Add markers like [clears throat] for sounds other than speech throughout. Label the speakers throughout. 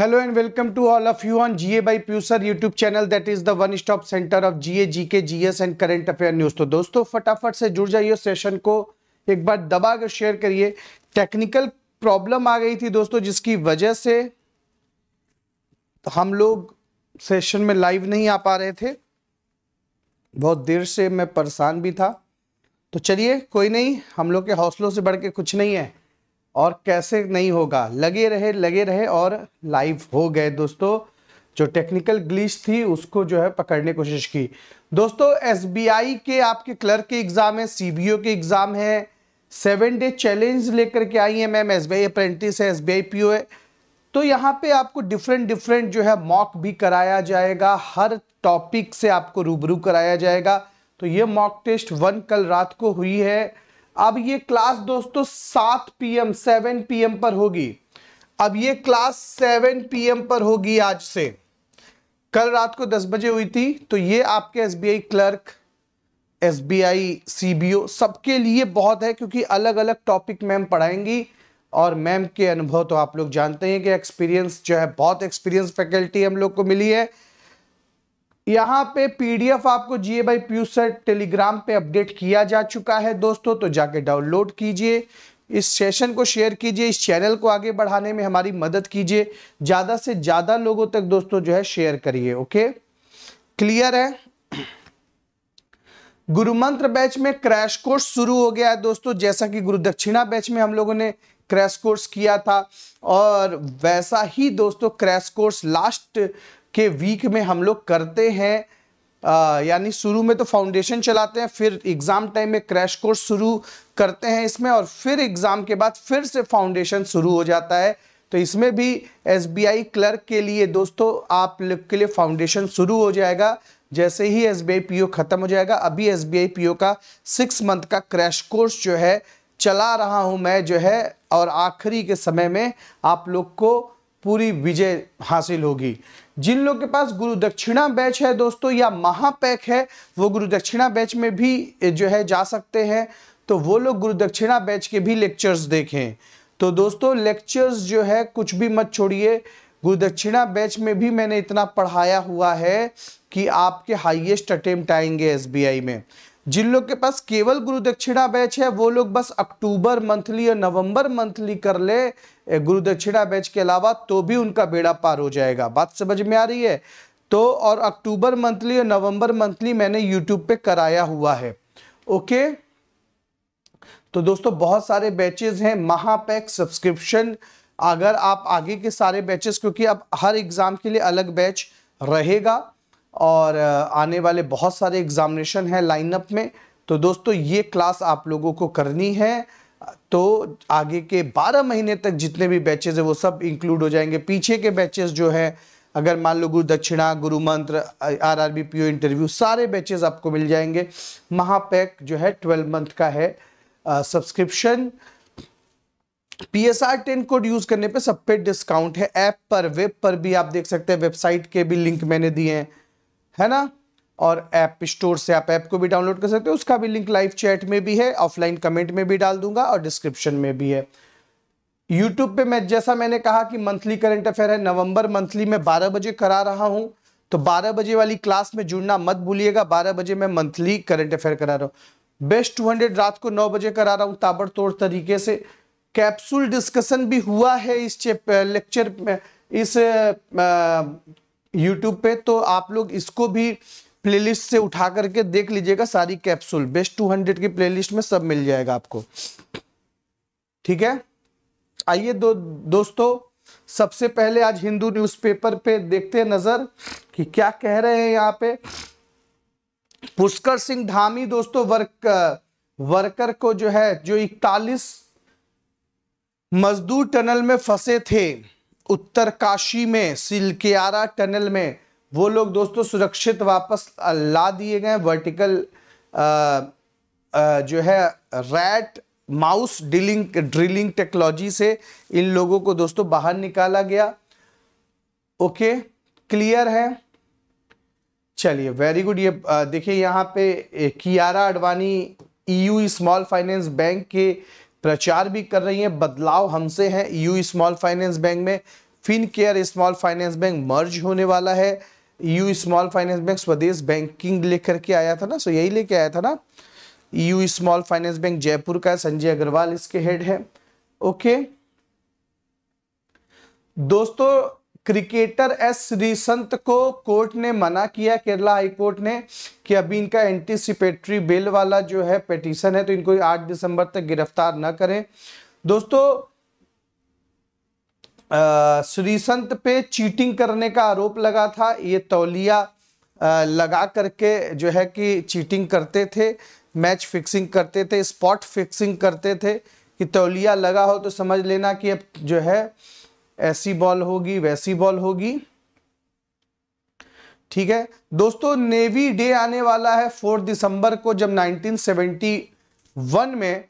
Speaker 1: And welcome to all of you on G A by प्यूसर YouTube channel that is the one stop centre of K G S and current affair news तो दोस्तों फटाफट से जुड़ जाइए session को एक बार दबा कर शेयर करिए टेक्निकल प्रॉब्लम आ गई थी दोस्तों जिसकी वजह से हम लोग सेशन में लाइव नहीं आ पा रहे थे बहुत देर से मैं परेशान भी था तो चलिए कोई नहीं हम लोग के हौसलों से बढ़ के कुछ नहीं है और कैसे नहीं होगा लगे रहे लगे रहे और लाइव हो गए दोस्तों जो टेक्निकल ग्लिच थी उसको जो है पकड़ने की कोशिश की दोस्तों एसबीआई के आपके क्लर्क के एग्ज़ाम है सीबीओ के एग्ज़ाम है सेवन डे चैलेंज लेकर के आई है ma'am S B I apprentice है S B I P O है तो यहाँ पे आपको डिफरेंट डिफरेंट जो है मॉक भी कराया जाएगा हर टॉपिक से आपको रूबरू कराया जाएगा तो ये मॉक टेस्ट वन कल रात को हुई है अब ये क्लास दोस्तों सात पीएम सेवन पीएम पर होगी अब ये क्लास सेवन पीएम पर होगी आज से कल रात को दस बजे हुई थी तो ये आपके एसबीआई क्लर्क एसबीआई सीबीओ सबके लिए बहुत है क्योंकि अलग अलग टॉपिक मैम पढ़ाएंगी और मैम के अनुभव तो आप लोग जानते हैं कि एक्सपीरियंस जो है बहुत एक्सपीरियंस फैकल्टी हम लोग को मिली है यहाँ पे पीडीएफ आपको जीए बाई प्यूसर सर टेलीग्राम पे अपडेट किया जा चुका है दोस्तों तो जाके डाउनलोड कीजिए इस सेशन को शेयर कीजिए इस चैनल को आगे बढ़ाने में हमारी मदद कीजिए ज़्यादा से ज़्यादा लोगों तक दोस्तों जो है शेयर करिए ओके क्लियर है गुरु मंत्र बैच में क्रैश कोर्स शुरू हो गया है दोस्तों जैसा कि गुरु दक्षिणा बैच में हम लोगों ने क्रैश कोर्स किया था और वैसा ही दोस्तों क्रैश कोर्स लास्ट के वीक में हम लोग करते हैं यानी शुरू में तो फाउंडेशन चलाते हैं फिर एग्ज़ाम टाइम में क्रैश कोर्स शुरू करते हैं इसमें और फिर एग्ज़ाम के बाद फिर से फाउंडेशन शुरू हो जाता है तो इसमें भी एस क्लर्क के लिए दोस्तों आप लोग के लिए फाउंडेशन शुरू हो जाएगा जैसे ही एस बी ख़त्म हो जाएगा अभी एस बी का सिक्स मंथ का क्रैश कोर्स जो है चला रहा हूं मैं जो है और आखिरी के समय में आप लोग को पूरी विजय हासिल होगी जिन लोग के पास गुरु दक्षिणा बैच है दोस्तों या महापैक है वो गुरु दक्षिणा बैच में भी जो है जा सकते हैं तो वो लोग गुरु दक्षिणा बैच के भी लेक्चर्स देखें तो दोस्तों लेक्चर्स जो है कुछ भी मत छोड़िए गुरु दक्षिणा बैच में भी मैंने इतना पढ़ाया हुआ है कि आपके हाइएस्ट अटेम्प्ट आएंगे एस में जिन लोग के पास केवल गुरु दक्षिणा बैच है वो लोग बस अक्टूबर मंथली या नवंबर मंथली कर ले गुरु दक्षिणा बैच के अलावा तो भी उनका बेड़ा पार हो जाएगा बात समझ में आ रही है तो और अक्टूबर मंथली और नवंबर मंथली मैंने यूट्यूब पे कराया हुआ है ओके तो दोस्तों बहुत सारे बैचेज हैं महापैक सब्सक्रिप्शन अगर आप आगे के सारे बैचेस क्योंकि अब हर एग्जाम के लिए अलग बैच रहेगा और आने वाले बहुत सारे एग्ज़ामिनेशन हैं लाइनअप में तो दोस्तों ये क्लास आप लोगों को करनी है तो आगे के 12 महीने तक जितने भी बैचेज हैं वो सब इंक्लूड हो जाएंगे पीछे के बैचेज जो है अगर मान लो गुरु दक्षिणा गुरु मंत्र R R B P O interview सारे बैचेज आपको मिल जाएंगे महापैक जो है ट्वेल्व मंथ का है subscription P S R ten code use करने पे सब पे डिस्काउंट है ऐप पर वेब पर भी आप देख सकते हैं वेबसाइट के भी लिंक मैंने दिए हैं है ना और ऐप स्टोर से आप ऐप को भी डाउनलोड कर सकते हो उसका भी लिंक लाइव चैट में भी है ऑफलाइन कमेंट में भी डाल दूंगा और डिस्क्रिप्शन में भी है यूट्यूब पे मैं जैसा मैंने कहा कि मंथली करंट अफेयर है नवंबर मंथली में 12 बजे करा रहा हूं तो 12 बजे वाली क्लास में जुड़ना मत भूलिएगा बारह बजे मैं मंथली करंट अफेयर करा रहा हूँ बेस्ट टू रात को नौ बजे करा रहा हूँ ताबड़तोड़ तरीके से कैप्सूल डिस्कशन भी हुआ है इस लेक्चर में इस यूट्यूब पे तो आप लोग इसको भी प्लेलिस्ट से उठा करके देख लीजिएगा सारी कैप्सूल बेस्ट 200 की प्लेलिस्ट में सब मिल जाएगा आपको ठीक है आइए दो दोस्तों सबसे पहले आज हिंदू न्यूज़पेपर पे देखते हैं नज़र कि क्या कह रहे हैं यहाँ पे पुष्कर सिंह धामी दोस्तों वर्क वर्कर को जो है जो इकतालीस मजदूर टनल में फंसे थे उत्तरकाशी में सिलकियारा टनल में वो लोग दोस्तों सुरक्षित वापस ला दिए गए वर्टिकल आ, आ, जो है रैट माउस डिलिंग ड्रिलिंग टेक्नोलॉजी से इन लोगों को दोस्तों बाहर निकाला गया ओके क्लियर है चलिए वेरी गुड ये देखिए यहाँ पे Kiara Advani AU small finance bank के प्रचार भी कर रही है बदलाव हमसे हैं यू स्मॉल फाइनेंस बैंक में Fincare small finance bank merge होने वाला है AU small finance bank Swadesh banking लेकर के आया था ना सो यही लेके आया था ना AU small finance bank Jaipur का संजय अग्रवाल इसके हेड है ओके दोस्तों क्रिकेटर एस श्रीसंत को कोर्ट ने मना किया केरला हाई कोर्ट ने कि अभी इनका एंटीसिपेटरी बेल वाला जो है पिटीशन है तो इनको 8 दिसंबर तक गिरफ्तार न करें दोस्तों श्रीसंत पे चीटिंग करने का आरोप लगा था ये तौलिया आ, लगा करके जो है कि चीटिंग करते थे मैच फिक्सिंग करते थे स्पॉट फिक्सिंग करते थे कि तौलिया लगा हो तो समझ लेना कि अब जो है ऐसी बॉल होगी वैसी बॉल होगी ठीक है दोस्तों नेवी डे आने वाला है फोर्थ दिसंबर को जब 1971 में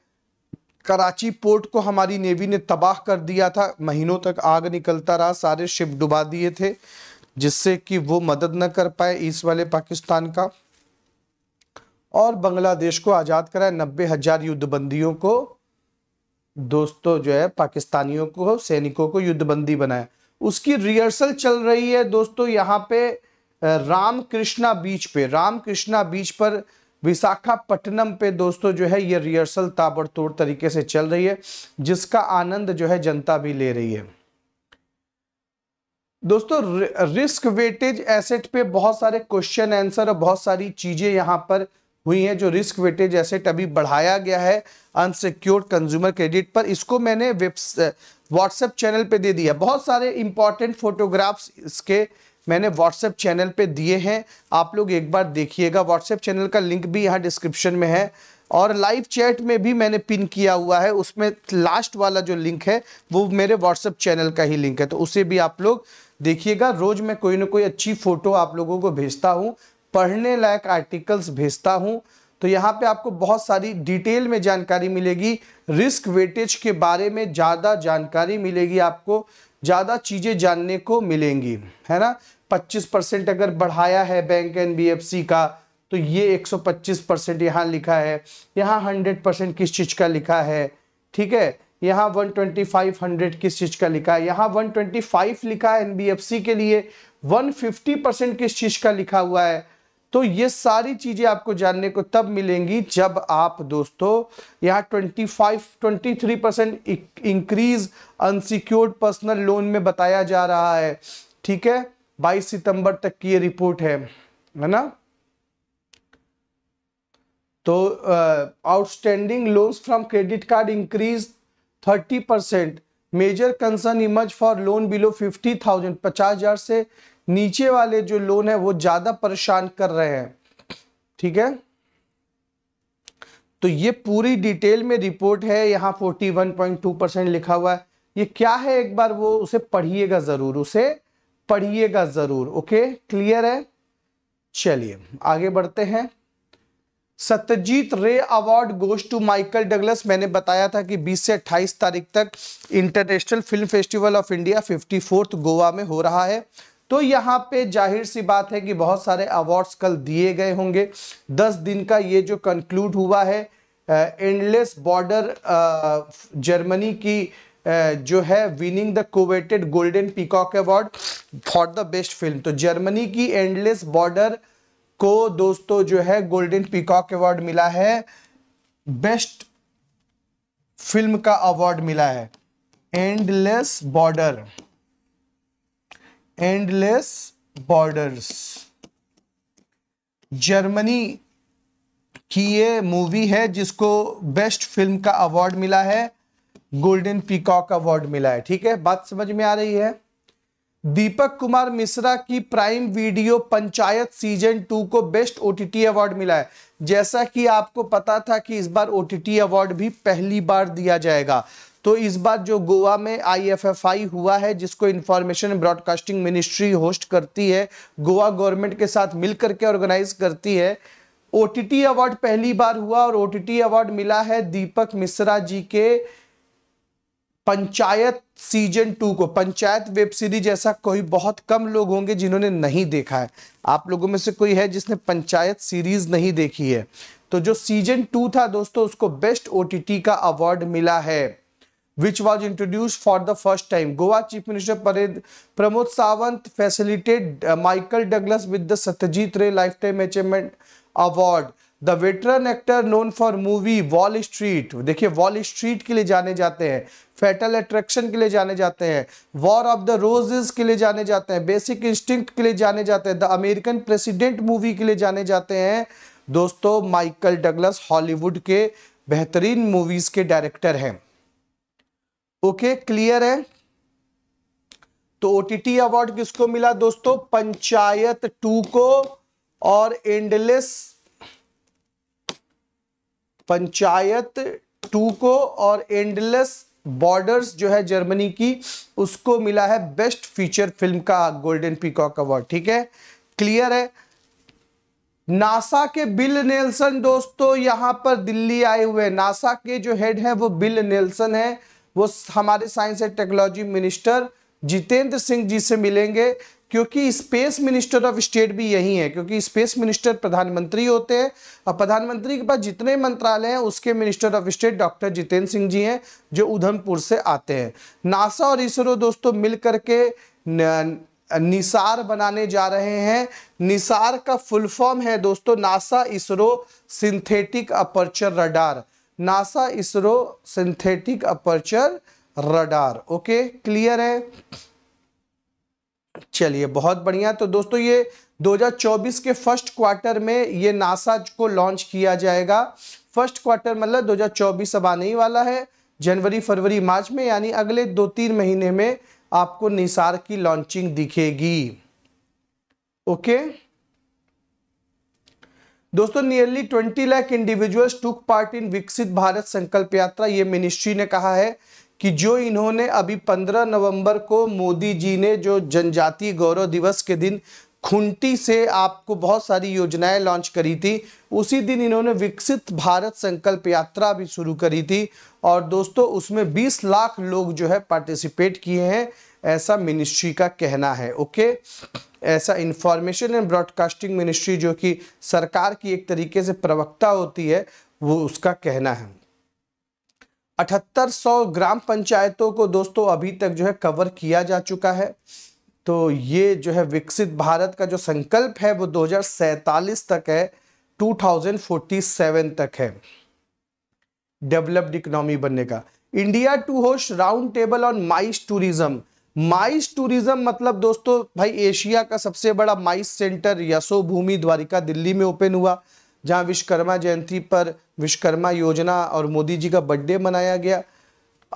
Speaker 1: कराची पोर्ट को हमारी नेवी ने तबाह कर दिया था महीनों तक आग निकलता रहा सारे शिप डुबा दिए थे जिससे कि वो मदद न कर पाए ईस्ट वाले पाकिस्तान का और बांग्लादेश को आज़ाद कराए नब्बे हजार युद्धबंदियों को दोस्तों जो है पाकिस्तानियों को सैनिकों को युद्धबंदी बनाया उसकी रिहर्सल चल रही है दोस्तों यहाँ पे रामकृष्णा बीच पे रामकृष्णा बीच पर विशाखापट्टनम पे दोस्तों जो है ये रिहर्सल ताबड़तोड़ तरीके से चल रही है जिसका आनंद जो है जनता भी ले रही है दोस्तों रिस्क वेटेज एसेट पे बहुत सारे क्वेश्चन आंसर और बहुत सारी चीजें यहाँ पर हुई हैं जो रिस्क वेटेज एसेट अभी बढ़ाया गया है अनसिक्योर्ड कंज्यूमर क्रेडिट पर इसको मैंने व्हाट्सएप चैनल पे दे दिया बहुत सारे इंपॉर्टेंट फोटोग्राफ्स इसके मैंने व्हाट्सएप चैनल पे दिए हैं आप लोग एक बार देखिएगा व्हाट्सएप चैनल का लिंक भी यहाँ डिस्क्रिप्शन में है और लाइव चैट में भी मैंने पिन किया हुआ है उसमें लास्ट वाला जो लिंक है वो मेरे व्हाट्सएप चैनल का ही लिंक है तो उसे भी आप लोग देखिएगा रोज़ मैं कोई ना कोई अच्छी फ़ोटो आप लोगों को भेजता हूँ पढ़ने लायक आर्टिकल्स भेजता हूँ तो यहाँ पे आपको बहुत सारी डिटेल में जानकारी मिलेगी रिस्क वेटेज के बारे में ज़्यादा जानकारी मिलेगी आपको ज़्यादा चीज़ें जानने को मिलेंगी है ना 25 परसेंट अगर बढ़ाया है बैंक एनबीएफसी का तो ये 125 परसेंट यहाँ लिखा है यहाँ 100 परसेंट किस चीज़ का लिखा है ठीक है यहाँ वन किस चीज़ का लिखा है यहाँ वन लिखा है एन के लिए वन परसेंट किस चीज़ का लिखा हुआ है तो ये सारी चीज़ें आपको जानने को तब मिलेंगी जब आप दोस्तों यहाँ 25 23 percent increase unsecured personal loan में बताया जा रहा है ठीक है 22 सितंबर तक की ये रिपोर्ट है है ना तो outstanding loans from credit card increase 30 percent major concern emerge for loan below 50,000 50,000 से नीचे वाले जो लोन है वो ज्यादा परेशान कर रहे हैं ठीक है तो ये पूरी डिटेल में रिपोर्ट है यहां 41.2 परसेंट लिखा हुआ है ये क्या है एक बार वो उसे पढ़िएगा जरूर उसे पढ़िएगा जरूर ओके क्लियर है चलिए आगे बढ़ते हैं Satyajit Ray award goes to Michael Douglas मैंने बताया था कि 20 से 28 तारीख तक international film festival of India fifty Goa में हो रहा है तो यहाँ पे जाहिर सी बात है कि बहुत सारे अवार्ड्स कल दिए गए होंगे दस दिन का ये जो कंक्लूड हुआ है एंडलेस बॉर्डर जर्मनी की जो है winning the coveted golden peacock award for the best film तो जर्मनी की एंडलेस बॉर्डर को दोस्तों जो है गोल्डन पीकॉक अवार्ड मिला है बेस्ट फिल्म का अवार्ड मिला है endless border endless borders Germany की ये मूवी है जिसको बेस्ट फिल्म का अवार्ड मिला है गोल्डन पीकॉक अवार्ड मिला है ठीक है बात समझ में आ रही है दीपक कुमार मिश्रा की prime video Panchayat season two को बेस्ट ओटीटी अवार्ड मिला है जैसा कि आपको पता था कि इस बार ओटीटी अवार्ड भी पहली बार दिया जाएगा तो इस बार जो गोवा में आईएफएफआई हुआ है जिसको इंफॉर्मेशन ब्रॉडकास्टिंग मिनिस्ट्री होस्ट करती है गोवा गवर्नमेंट के साथ मिलकर के ऑर्गेनाइज करती है ओ अवार्ड पहली बार हुआ और ओ अवार्ड मिला है दीपक मिश्रा जी के पंचायत सीजन टू को पंचायत वेब सीरीज ऐसा कोई बहुत कम लोग होंगे जिन्होंने नहीं देखा है आप लोगों में से कोई है जिसने पंचायत सीरीज नहीं देखी है तो जो सीजन टू था दोस्तों उसको बेस्ट ओ का अवार्ड मिला है which was introduced for the first time. Goa Chief Minister Pramod Sawant facilitated uh, Michael Douglas with the Satyajit Ray Lifetime Achievement Award. The veteran actor known for movie Wall Street देखिए Wall Street के लिए जाने जाते हैं fatal attraction के लिए जाने जाते हैं वॉर ऑफ द रोजेज के लिए जाने जाते हैं बेसिक इंस्टिंक्ट के लिए जाने जाते हैं द अमेरिकन प्रेसिडेंट मूवी के लिए जाने जाते हैं दोस्तों माइकल डगलस हॉलीवुड के बेहतरीन मूवीज़ के डायरेक्टर हैं ओके क्लियर है तो ओटीटी अवार्ड किसको मिला दोस्तों पंचायत टू को और एंडलेस पंचायत टू को और एंडलेस बॉर्डर्स जो है जर्मनी की उसको मिला है बेस्ट फीचर फिल्म का गोल्डन पीकॉक अवार्ड ठीक है क्लियर है नासा के बिल नेल्सन दोस्तों यहां पर दिल्ली आए हुए नासा के जो हेड है वो बिल नेल्सन है वो हमारे science and technology minister Jitendra Singh ji से मिलेंगे क्योंकि स्पेस मिनिस्टर ऑफ स्टेट भी यही है क्योंकि स्पेस मिनिस्टर प्रधानमंत्री होते हैं और प्रधानमंत्री के पास जितने मंत्रालय हैं उसके minister of state doctor Jitendra Singh ji हैं जो उधमपुर से आते हैं नासा और इसरो दोस्तों मिल करके निसार बनाने जा रहे हैं निसार का फुल फॉर्म है दोस्तों NASA ISRO synthetic aperture radar NASA ISRO synthetic aperture radar okay clear है चलिए बहुत बढ़िया तो दोस्तों ये 2024 के फर्स्ट क्वार्टर में ये नासा को लॉन्च किया जाएगा फर्स्ट क्वार्टर मतलब 2024 अब आने ही वाला है जनवरी फरवरी मार्च में यानी अगले दो तीन महीने में आपको निसार की लॉन्चिंग दिखेगी ओके okay? दोस्तों nearly 20 lakh individuals took part in Viksit Bharat संकल्प यात्रा ये मिनिस्ट्री ने कहा है कि जो इन्होंने अभी 15 नवंबर को मोदी जी ने जो जनजातीय गौरव दिवस के दिन खुंटी से आपको बहुत सारी योजनाएं लॉन्च करी थी उसी दिन इन्होंने विकसित भारत संकल्प यात्रा भी शुरू करी थी और दोस्तों उसमें 20 लाख लोग जो है पार्टिसिपेट किए हैं ऐसा मिनिस्ट्री का कहना है ओके ऐसा इंफॉर्मेशन एंड ब्रॉडकास्टिंग मिनिस्ट्री जो कि सरकार की एक तरीके से प्रवक्ता होती है वो उसका कहना है अठहत्तर सौ ग्राम पंचायतों को दोस्तों अभी तक जो है कवर किया जा चुका है तो ये जो है विकसित भारत का जो संकल्प है वो दो तक है 2047 तक है डेवलप्ड इकोनॉमी बनने का India to host round table on MICE tourism MICE tourism मतलब दोस्तों भाई एशिया का सबसे बड़ा MICE centre Yashobhoomi Dwarka Delhi में ओपन हुआ जहां विश्वकर्मा जयंती पर विश्वकर्मा योजना और मोदी जी का बर्थडे मनाया गया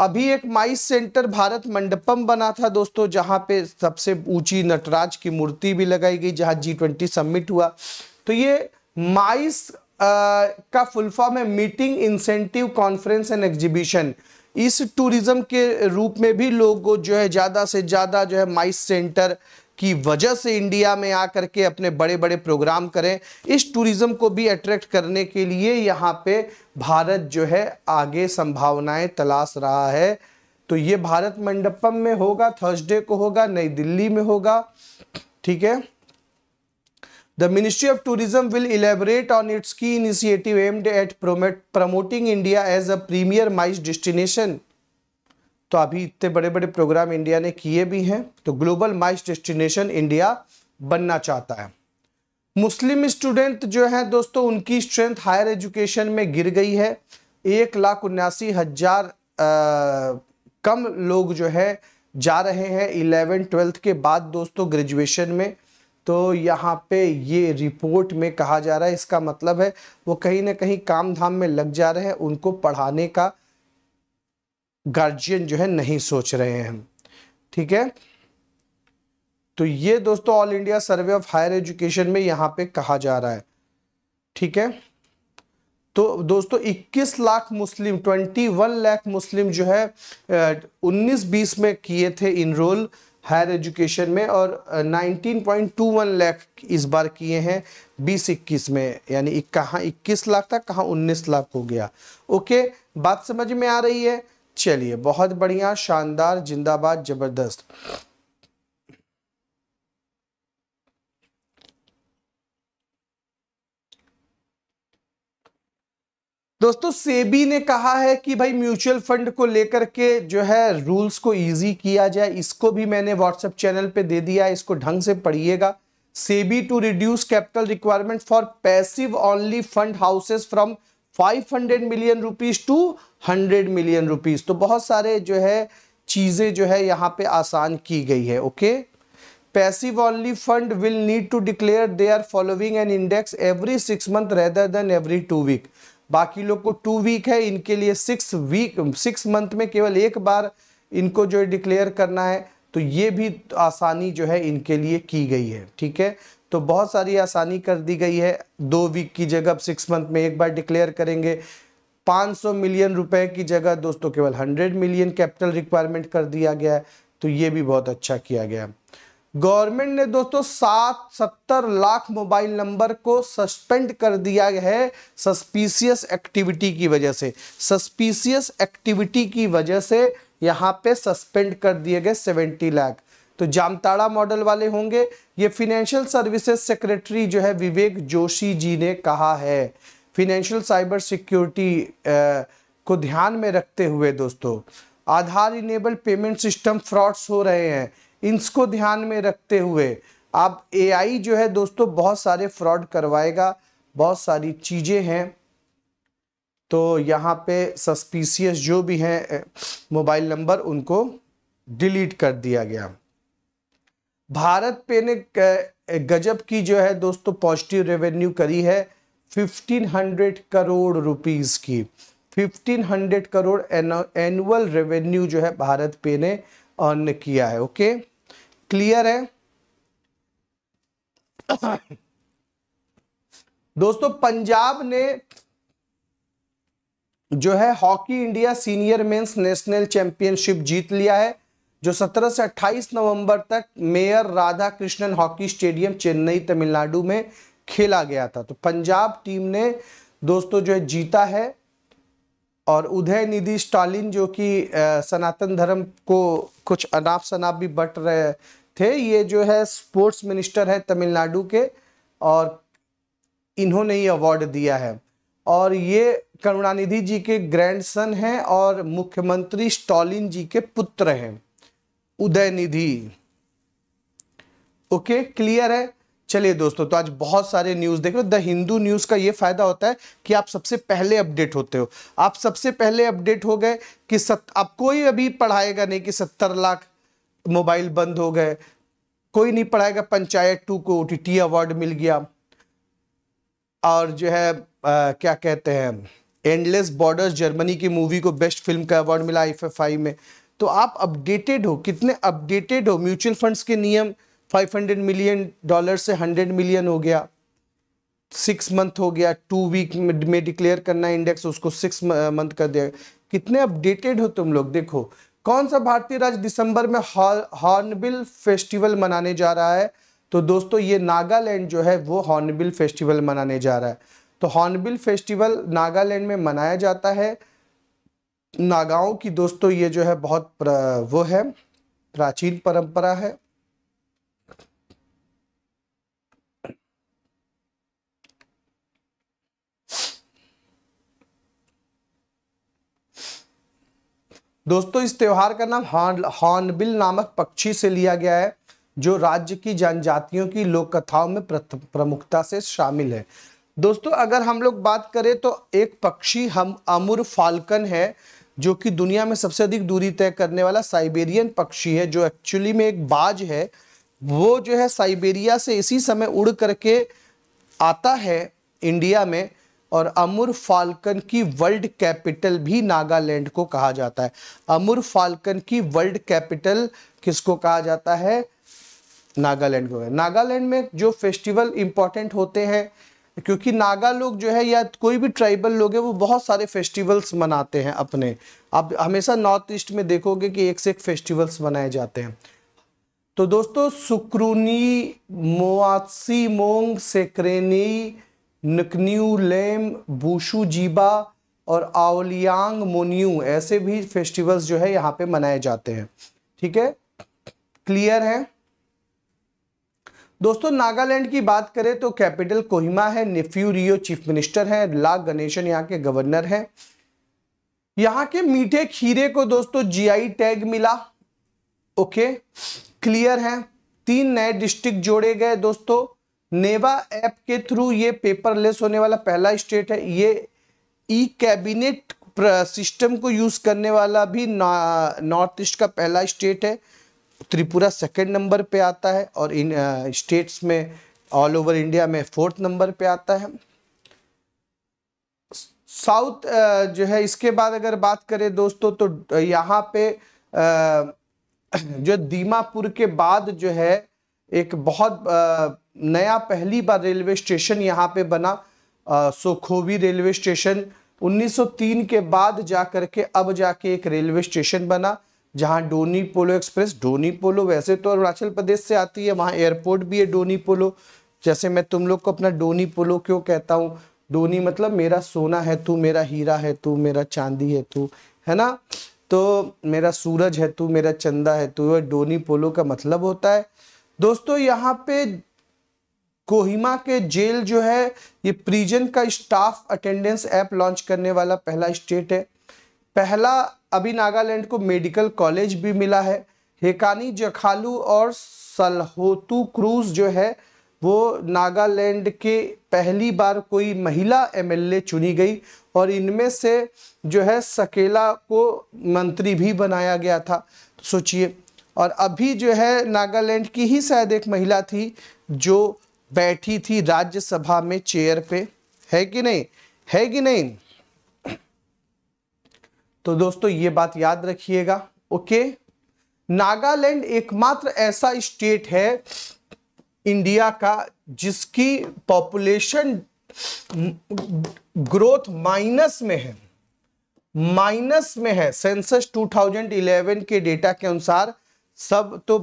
Speaker 1: अभी एक माइस सेंटर भारत मंडपम बना था दोस्तों जहां पे सबसे ऊंची नटराज की मूर्ति भी लगाई गई जहां जी ट्वेंटी सबमिट हुआ तो ये माइस आ, का फुलफॉर्म है meeting incentive conference and exhibition इस टूरिज़्म के रूप में भी लोग जो है ज़्यादा से ज़्यादा जो है माइस सेंटर की वजह से इंडिया में आकर के अपने बड़े बड़े प्रोग्राम करें इस टूरिज़्म को भी अट्रैक्ट करने के लिए यहाँ पे भारत जो है आगे संभावनाएं तलाश रहा है तो ये भारत मंडपम में होगा थर्सडे को होगा नई दिल्ली में होगा ठीक है The Ministry of Tourism will elaborate on its key initiative aimed at promote, promoting India as a premier mice destination. तो अभी इतने बड़े बड़े प्रोग्राम इंडिया ने किए भी हैं तो ग्लोबल माइस डेस्टिनेशन इंडिया बनना चाहता है मुस्लिम स्टूडेंट जो हैं दोस्तों उनकी स्ट्रेंथ हायर एजुकेशन में गिर गई है एक लाख उन्यासी हजार कम लोग जो है जा रहे हैं इलेवेंथ ट्वेल्थ के बाद दोस्तों ग्रेजुएशन में तो यहाँ पे ये रिपोर्ट में कहा जा रहा है इसका मतलब है वो कहीं ना कहीं काम धाम में लग जा रहे हैं उनको पढ़ाने का गार्जियन जो है नहीं सोच रहे हैं ठीक है तो ये दोस्तों all India survey of higher education में यहाँ पे कहा जा रहा है ठीक है तो दोस्तों 21 लाख मुस्लिम 21 लाख मुस्लिम जो है 19-20 में किए थे इनरोल हायर एजुकेशन में और 19.21 लाख इस बार किए हैं बीस इक्कीस में यानी कहाँ इक्कीस लाख था कहाँ उन्नीस लाख हो गया ओके बात समझ में आ रही है चलिए बहुत बढ़िया शानदार जिंदाबाद ज़बरदस्त दोस्तों सेबी ने कहा है कि भाई म्यूचुअल फंड को लेकर के जो है रूल्स को इजी किया जाए इसको भी मैंने व्हाट्सएप चैनल पे दे दिया इसको ढंग से पढ़िएगा SEBI to reduce capital requirement for passive only fund houses from 500 million rupees to 100 million rupees तो बहुत सारे जो है चीज़ें जो है यहाँ पे आसान की गई है okay passive only fund will need to declare they are following an index every six month rather than every two week बाकी लोग को टू वीक है इनके लिए सिक्स वीक सिक्स मंथ में केवल एक बार इनको जो है डिक्लेयर करना है तो ये भी आसानी जो है इनके लिए की गई है ठीक है तो बहुत सारी आसानी कर दी गई है दो वीक की जगह सिक्स मंथ में एक बार डिक्लेयर करेंगे 500 मिलियन रुपए की जगह दोस्तों केवल 100 मिलियन कैपिटल रिक्वायरमेंट कर दिया गया है तो ये भी बहुत अच्छा किया गया है गवर्नमेंट ने दोस्तों सात सत्तर लाख मोबाइल नंबर को सस्पेंड कर दिया है सस्पिशियस एक्टिविटी की वजह से सस्पिशियस एक्टिविटी की वजह से यहाँ पे सस्पेंड कर दिए गए सेवेंटी लाख तो जामताड़ा मॉडल वाले होंगे ये फिनेंशियल सर्विसेज सेक्रेटरी जो है विवेक जोशी जी ने कहा है फिनेंशियल साइबर सिक्योरिटी को ध्यान में रखते हुए दोस्तों Aadhaar enable payment system frauds हो रहे हैं इसको ध्यान में रखते हुए आप एआई जो है दोस्तों बहुत सारे फ्रॉड करवाएगा बहुत सारी चीज़ें हैं तो यहाँ पे सस्पिशियस जो भी हैं मोबाइल नंबर उनको डिलीट कर दिया गया भारत पे ने गजब की जो है दोस्तों पॉजिटिव रेवेन्यू करी है 1500 करोड़ रुपीस की 1500 करोड़ एनुअल रेवेन्यू जो है भारत पे ने अर्न किया है ओके क्लियर है दोस्तों पंजाब ने जो है hockey India senior men's national championship जीत लिया है जो 17 से 28 नवंबर तक mayor Radha Krishnan hockey stadium Chennai Tamil Nadu में खेला गया था तो पंजाब टीम ने दोस्तों जो है जीता है और उदय निधि स्टालिन जो कि सनातन धर्म को कुछ अनाप शनाप भी बट रहे थे ये जो है स्पोर्ट्स मिनिस्टर है तमिलनाडु के और इन्होंने ये अवार्ड दिया है और ये करुणानिधि जी के ग्रैंडसन हैं और मुख्यमंत्री स्टालिन जी के पुत्र हैं उदय निधि ओके क्लियर है चलिए दोस्तों तो आज बहुत सारे न्यूज़ देख रहे हो द हिंदू न्यूज़ का ये फ़ायदा होता है कि आप सबसे पहले अपडेट होते हो आप सबसे पहले अपडेट हो गए कि सत अब कोई अभी पढ़ाएगा नहीं कि सत्तर लाख मोबाइल बंद हो गए कोई नहीं पढ़ाएगा पंचायत टू को ओ अवार्ड मिल गया और जो है आ, क्या कहते हैं एंडलेस बॉर्डर्स जर्मनी की मूवी को बेस्ट फिल्म का अवार्ड मिला आई में तो आप अपडेटेड हो कितने अपडेटेड हो म्यूचुअल फंड्स के नियम 500 मिलियन डॉलर से 100 मिलियन हो गया सिक्स मंथ हो गया टू वीक में डिक्लेयर करना इंडेक्स उसको सिक्स मंथ कर दिया कितने अपडेटेड हो तुम लोग देखो कौन सा भारतीय राज्य दिसंबर में हॉर्नबिल फेस्टिवल मनाने जा रहा है तो दोस्तों ये नागालैंड जो है वो हॉर्नबिल फेस्टिवल मनाने जा रहा है तो हॉर्नबिल फेस्टिवल नागालैंड में मनाया जाता है नागाओं की दोस्तों ये जो है बहुत वो है प्राचीन परंपरा है दोस्तों इस त्यौहार का नाम हॉन हॉर्नबिल नामक पक्षी से लिया गया है जो राज्य की जनजातियों की लोक कथाओं में प्रमुखता से शामिल है दोस्तों अगर हम लोग बात करें तो एक पक्षी हम अमुर फाल्कन है जो कि दुनिया में सबसे अधिक दूरी तय करने वाला साइबेरियन पक्षी है जो एक्चुअली में एक बाज है वो जो है साइबेरिया से इसी समय उड़ करके आता है इंडिया में और अमूर फाल्कन की वर्ल्ड कैपिटल भी नागालैंड को कहा जाता है अमूर फाल्कन की वर्ल्ड कैपिटल किसको कहा जाता है नागालैंड को नागालैंड में जो फेस्टिवल इंपॉर्टेंट होते हैं क्योंकि नागा लोग जो है या कोई भी ट्राइबल लोग है वो बहुत सारे फेस्टिवल्स मनाते हैं अपने आप हमेशा नॉर्थ ईस्ट में देखोगे कि एक से एक फेस्टिवल्स मनाए जाते हैं तो दोस्तों सुक्रूनी मोआसी मोंग सेक्रेनी नकन्यूलेम जीबा और आओलियांग मोन्यू ऐसे भी फेस्टिवल्स जो है यहाँ पे मनाए जाते हैं ठीक है क्लियर है दोस्तों नागालैंड की बात करें तो कैपिटल कोहिमा है निफ्यू रियो चीफ मिनिस्टर है ला गणेशन यहाँ के गवर्नर है यहाँ के मीठे खीरे को दोस्तों जीआई टैग मिला ओके क्लियर है तीन नए डिस्ट्रिक्ट जोड़े गए दोस्तों नेवा ऐप के थ्रू ये पेपरलेस होने वाला पहला स्टेट है ये ई कैबिनेट सिस्टम को यूज करने वाला भी नॉर्थ ईस्ट का पहला स्टेट है त्रिपुरा सेकंड नंबर पे आता है और इन स्टेट्स में ऑल ओवर इंडिया में फोर्थ नंबर पे आता है साउथ जो है इसके बाद अगर बात करें दोस्तों तो यहाँ पे जो दीमापुर के बाद जो है एक बहुत नया पहली बार रेलवे स्टेशन यहाँ पे बना सोखोवी रेलवे स्टेशन 1903 के बाद जा करके अब जाके एक रेलवे स्टेशन बना जहाँ डोनी पोलो एक्सप्रेस डोनी पोलो वैसे तो अरुणाचल प्रदेश से आती है वहाँ एयरपोर्ट भी है डोनी पोलो जैसे मैं तुम लोग को अपना डोनी पोलो क्यों कहता हूँ डोनी मतलब मेरा सोना है तू मेरा हीरा है तू मेरा चांदी है तू है ना तो मेरा सूरज है तू मेरा चंदा है तू डोनी पोलो का मतलब होता है दोस्तों यहाँ पे कोहिमा के जेल जो है ये प्रिजन का स्टाफ अटेंडेंस ऐप लॉन्च करने वाला पहला स्टेट है पहला अभी नागालैंड को मेडिकल कॉलेज भी मिला है हेकानी जखालू और सलहोतू क्रूज जो है वो नागालैंड के पहली बार कोई महिला एमएलए चुनी गई और इनमें से जो है सकेला को मंत्री भी बनाया गया था तो सोचिए और अभी जो है नागालैंड की ही शायद एक महिला थी जो बैठी थी राज्यसभा में चेयर पे है कि नहीं है कि नहीं तो दोस्तों ये बात याद रखिएगा ओके नागालैंड एकमात्र ऐसा स्टेट है इंडिया का जिसकी पॉपुलेशन ग्रोथ माइनस में है माइनस में है सेंसस 2011 के डेटा के अनुसार सब तो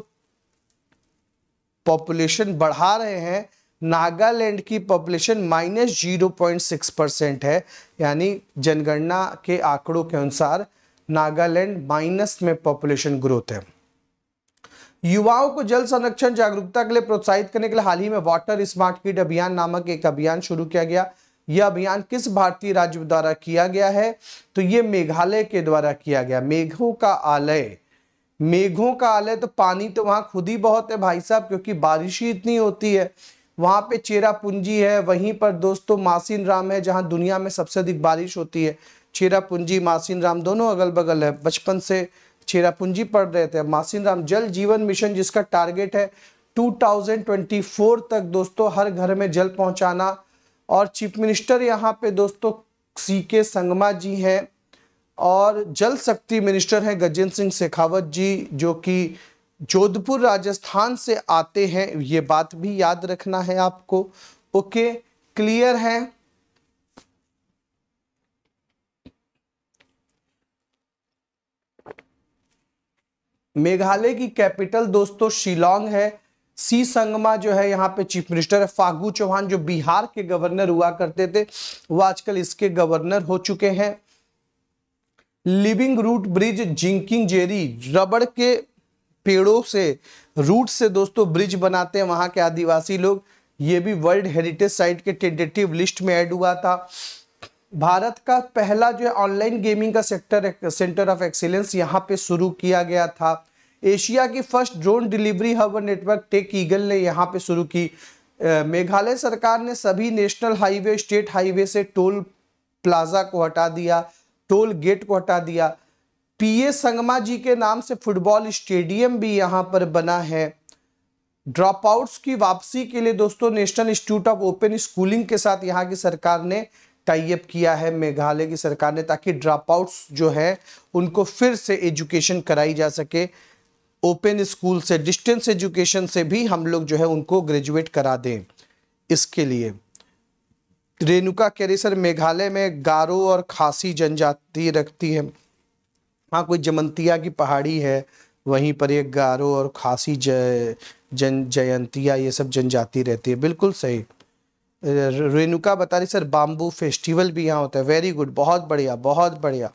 Speaker 1: पॉपुलेशन बढ़ा रहे हैं नागालैंड की population minus zero point six percent है यानी जनगणना के आंकड़ों के अनुसार नागालैंड माइनस में पॉपुलेशन ग्रोथ है युवाओं को जल संरक्षण जागरूकता के लिए प्रोत्साहित करने के लिए हाल ही में वाटर स्मार्ट किट अभियान नामक एक अभियान शुरू किया गया यह अभियान किस भारतीय राज्य द्वारा किया गया है तो ये मेघालय के द्वारा किया गया मेघों का आलय मेघों का हाल है तो पानी तो वहाँ खुद ही बहुत है भाई साहब क्योंकि बारिश ही इतनी होती है वहाँ पे चेरापूंजी है वहीं पर दोस्तों मासीन राम है जहाँ दुनिया में सबसे अधिक बारिश होती है पूंजी मासीन राम दोनों अगल बगल है बचपन से चेरापूंजी पढ़ रहे थे मासीन राम जल जीवन मिशन जिसका टारगेट है 2024 तक दोस्तों हर घर में जल पहुंचाना और चीफ मिनिस्टर यहाँ पे दोस्तों सी के संगमा जी हैं और जल शक्ति मिनिस्टर हैं गजेंद्र सिंह शेखावत जी जो कि जोधपुर राजस्थान से आते हैं ये बात भी याद रखना है आपको ओके क्लियर है मेघालय की कैपिटल दोस्तों शिलोंग है सी संगमा जो है यहाँ पे चीफ मिनिस्टर है फागू चौहान जो बिहार के गवर्नर हुआ करते थे वो आजकल इसके गवर्नर हो चुके हैं living root bridge Jingkieng Jri रबड़ के पेड़ों से रूट से दोस्तों ब्रिज बनाते हैं वहां के आदिवासी लोग ये भी वर्ल्ड हेरिटेज साइट के टेंटेटिव लिस्ट में ऐड हुआ था भारत का पहला जो है ऑनलाइन गेमिंग का सेक्टर सेंटर ऑफ एक्सीलेंस यहाँ पे शुरू किया गया था एशिया की first drone delivery hub network TechEagle ने यहाँ पे शुरू की मेघालय सरकार ने सभी नेशनल हाईवे स्टेट हाईवे से टोल प्लाजा को हटा दिया टोल गेट को हटा दिया पीए संगमा जी के नाम से फुटबॉल स्टेडियम भी यहाँ पर बना है ड्रॉप आउट्स की वापसी के लिए दोस्तों National Institute of Open Schooling के साथ यहाँ की सरकार ने टाइप किया है मेघालय की सरकार ने ताकि ड्रॉप आउट्स जो है उनको फिर से एजुकेशन कराई जा सके ओपन स्कूल से डिस्टेंस एजुकेशन से भी हम लोग जो है उनको ग्रेजुएट करा दें इसके लिए रेणुका कैरेसर मेघालय में गारो और खासी जनजाति रखती है हाँ कोई जमंतिया की पहाड़ी है वहीं पर एक गारो और खासी जय जन जयंतिया ये सब जनजाति रहती है बिल्कुल सही रेणुका बता रही सर बाम्बू फेस्टिवल भी यहाँ होता है वेरी गुड बहुत बढ़िया बहुत बढ़िया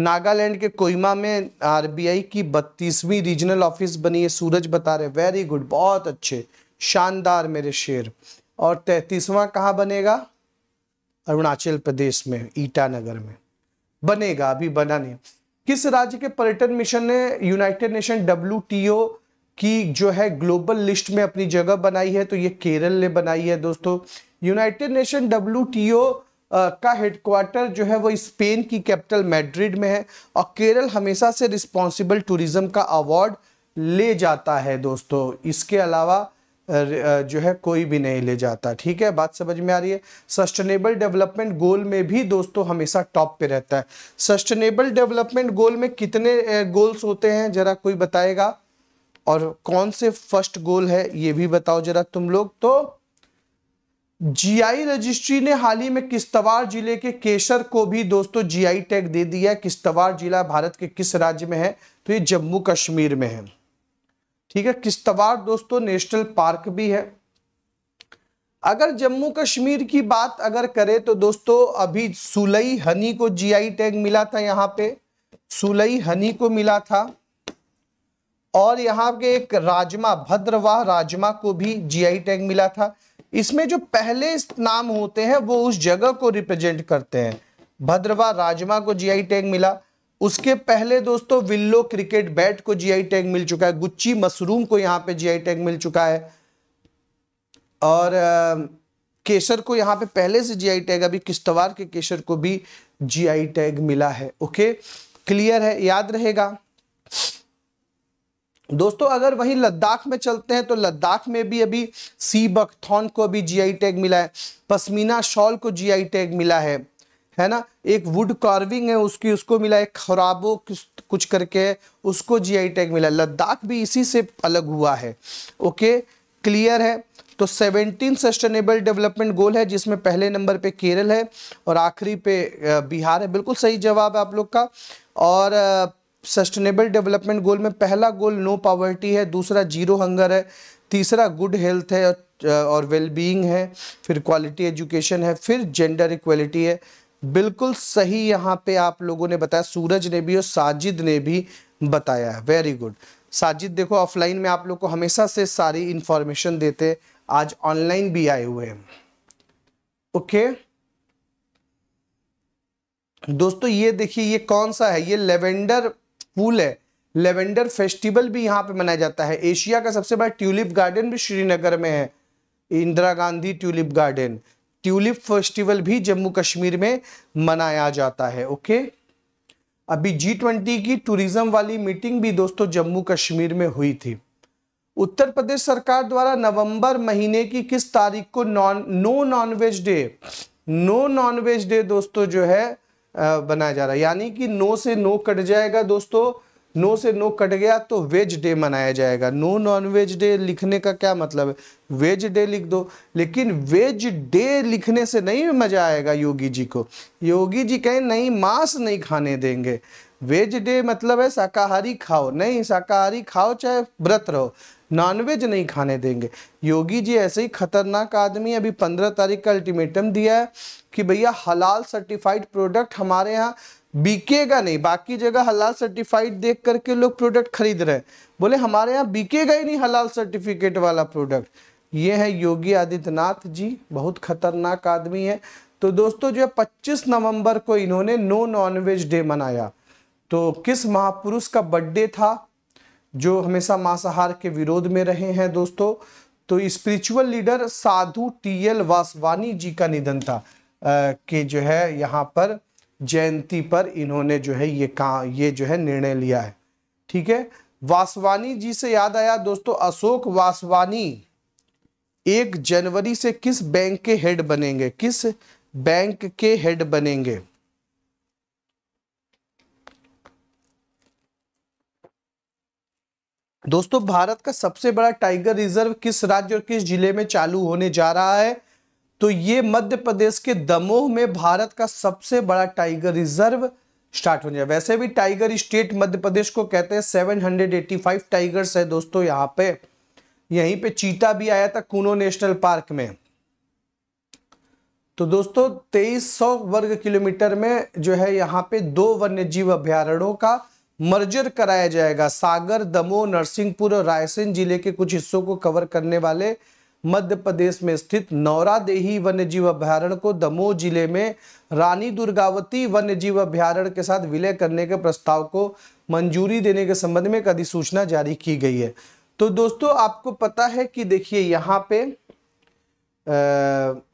Speaker 1: नागालैंड के कोयमा में आरबीआई की बत्तीसवीं रीजनल ऑफिस बनी है सूरज बता रहे वेरी गुड बहुत अच्छे शानदार मेरे शेर और तैतीसवां कहाँ बनेगा अरुणाचल प्रदेश में ईटानगर में बनेगा अभी बना नहीं किस राज्य के पर्यटन मिशन ने यूनाइटेड नेशन डब्ल्यू की जो है ग्लोबल लिस्ट में अपनी जगह बनाई है तो ये केरल ने बनाई है दोस्तों यूनाइटेड नेशन डब्ल्यू का हेडक्वार्टर जो है वो स्पेन की कैपिटल मैड्रिड में है और केरल हमेशा से रिस्पॉन्सिबल टूरिज्म का अवार्ड ले जाता है दोस्तों इसके अलावा जो है कोई भी नहीं ले जाता ठीक है बात समझ में आ रही है सस्टेनेबल डेवलपमेंट गोल में भी दोस्तों हमेशा टॉप पे रहता है सस्टेनेबल डेवलपमेंट गोल में कितने गोल्स होते हैं जरा कोई बताएगा और कौन से फर्स्ट गोल है ये भी बताओ जरा तुम लोग तो जीआई रजिस्ट्री ने हाल ही में किश्तवाड़ जिले के केसर को भी दोस्तों जीआई टैग दे दिया है किश्तवाड़ जिला भारत के किस राज्य में है तो ये जम्मू कश्मीर में है ठीक है किश्तवाड़ दोस्तों नेशनल पार्क भी है अगर जम्मू कश्मीर की बात अगर करें तो दोस्तों अभी सुलई हनी को जीआई टैग मिला था यहाँ पे सुलई हनी को मिला था और यहाँ के एक राजमा भद्रवाह राजमा को भी जीआई टैग मिला था इसमें जो पहले नाम होते हैं वो उस जगह को रिप्रेजेंट करते हैं भद्रवाह राजमा को जीआई टैग मिला उसके पहले दोस्तों विल्लो क्रिकेट बैट को जीआई टैग मिल चुका है गुच्ची मशरूम को यहां पे जीआई टैग मिल चुका है और केसर को यहां पे पहले से जीआई टैग अभी किश्तवाड़ के केसर को भी जीआई टैग मिला है ओके क्लियर है याद रहेगा दोस्तों अगर वही लद्दाख में चलते हैं तो लद्दाख में भी अभी सी बकथॉन को अभी जीआई टैग मिला है पश्मीना शॉल को जीआई टैग मिला है है ना एक वुड कार्विंग है उसकी उसको मिला एक खराबो कुछ करके उसको जीआई टैग मिला लद्दाख भी इसी से अलग हुआ है ओके क्लियर है तो 17 सस्टेनेबल डेवलपमेंट गोल है जिसमें पहले नंबर पे केरल है और आखिरी पे बिहार है बिल्कुल सही जवाब है आप लोग का और सस्टेनेबल डेवलपमेंट गोल में पहला गोल नो पावर्टी है दूसरा जीरो हंगर है तीसरा गुड हेल्थ है और वेलबींग है फिर क्वालिटी एजुकेशन है फिर जेंडर इक्वलिटी है बिल्कुल सही यहाँ पे आप लोगों ने बताया सूरज ने भी और साजिद ने भी बताया है वेरी गुड साजिद देखो ऑफलाइन में आप लोग को हमेशा से सारी इंफॉर्मेशन देते आज ऑनलाइन भी आए हुए हैं ओके दोस्तों ये देखिए ये कौन सा है ये लेवेंडर फूल है लेवेंडर फेस्टिवल भी यहाँ पे मनाया जाता है एशिया का सबसे बड़ा ट्यूलिप गार्डन भी श्रीनगर में है Indira Gandhi tulip garden tulip festival भी जम्मू कश्मीर में मनाया जाता है ओके अभी जी ट्वेंटी की टूरिज्म वाली मीटिंग भी दोस्तों जम्मू कश्मीर में हुई थी उत्तर प्रदेश सरकार द्वारा नवंबर महीने की किस तारीख को non no non veg day no non veg day दोस्तों जो है बनाया जा रहा है यानी कि नो से नो कट जाएगा दोस्तों नो से नो कट गया तो वेज डे मनाया जाएगा नो नॉन वेज डे लिखने का क्या मतलब है वेज डे लिख दो लेकिन वेज डे लिखने से नहीं मज़ा आएगा योगी जी को योगी जी कहें नहीं मांस नहीं खाने देंगे वेज डे मतलब है शाकाहारी खाओ नहीं शाकाहारी खाओ चाहे व्रत रहो नॉनवेज नहीं खाने देंगे योगी जी ऐसे ही खतरनाक आदमी अभी पंद्रह तारीख का अल्टीमेटम दिया है कि भैया हलाल सर्टिफाइड प्रोडक्ट हमारे यहाँ बिकेगा नहीं बाकी जगह हलाल सर्टिफाइड देख करके लोग प्रोडक्ट खरीद रहे हैं बोले हमारे यहाँ बिकेगा ही नहीं हलाल सर्टिफिकेट वाला प्रोडक्ट ये है योगी आदित्यनाथ जी बहुत खतरनाक आदमी है तो दोस्तों जो है 25 नवंबर को इन्होंने नो नॉनवेज डे मनाया तो किस महापुरुष का बर्थडे था जो हमेशा मांसाहार के विरोध में रहे हैं दोस्तों तो spiritual leader Sadhu T L Vaswani ji का निधन था के जो है यहाँ पर जयंती पर इन्होंने जो है ये कहा ये जो है निर्णय लिया है ठीक है वासवानी जी से याद आया दोस्तों अशोक वासवानी एक जनवरी से किस बैंक के हेड बनेंगे किस बैंक के हेड बनेंगे दोस्तों भारत का सबसे बड़ा टाइगर रिजर्व किस राज्य और किस जिले में चालू होने जा रहा है तो ये मध्य प्रदेश के दमोह में भारत का सबसे बड़ा टाइगर रिजर्व स्टार्ट हो जाए वैसे भी टाइगर स्टेट मध्य प्रदेश को कहते हैं seven hundred eighty five tigers है दोस्तों यहाँ पे यहीं पे चीता भी आया था कूनो नेशनल पार्क में तो दोस्तों तेईस सौ वर्ग किलोमीटर में जो है यहाँ पे दो वन्य जीव अभ्यारण्यों का मर्जर कराया जाएगा सागर दमोह नरसिंहपुर और रायसेन जिले के कुछ हिस्सों को कवर करने वाले मध्य प्रदेश में स्थित नौरादेही वन्यजीव अभ्यारण्य को दमोह जिले में रानी दुर्गावती वन्यजीव अभ्यारण्य के साथ विलय करने के प्रस्ताव को मंजूरी देने के संबंध में एक अधिसूचना जारी की गई है तो दोस्तों आपको पता है कि देखिए यहाँ पे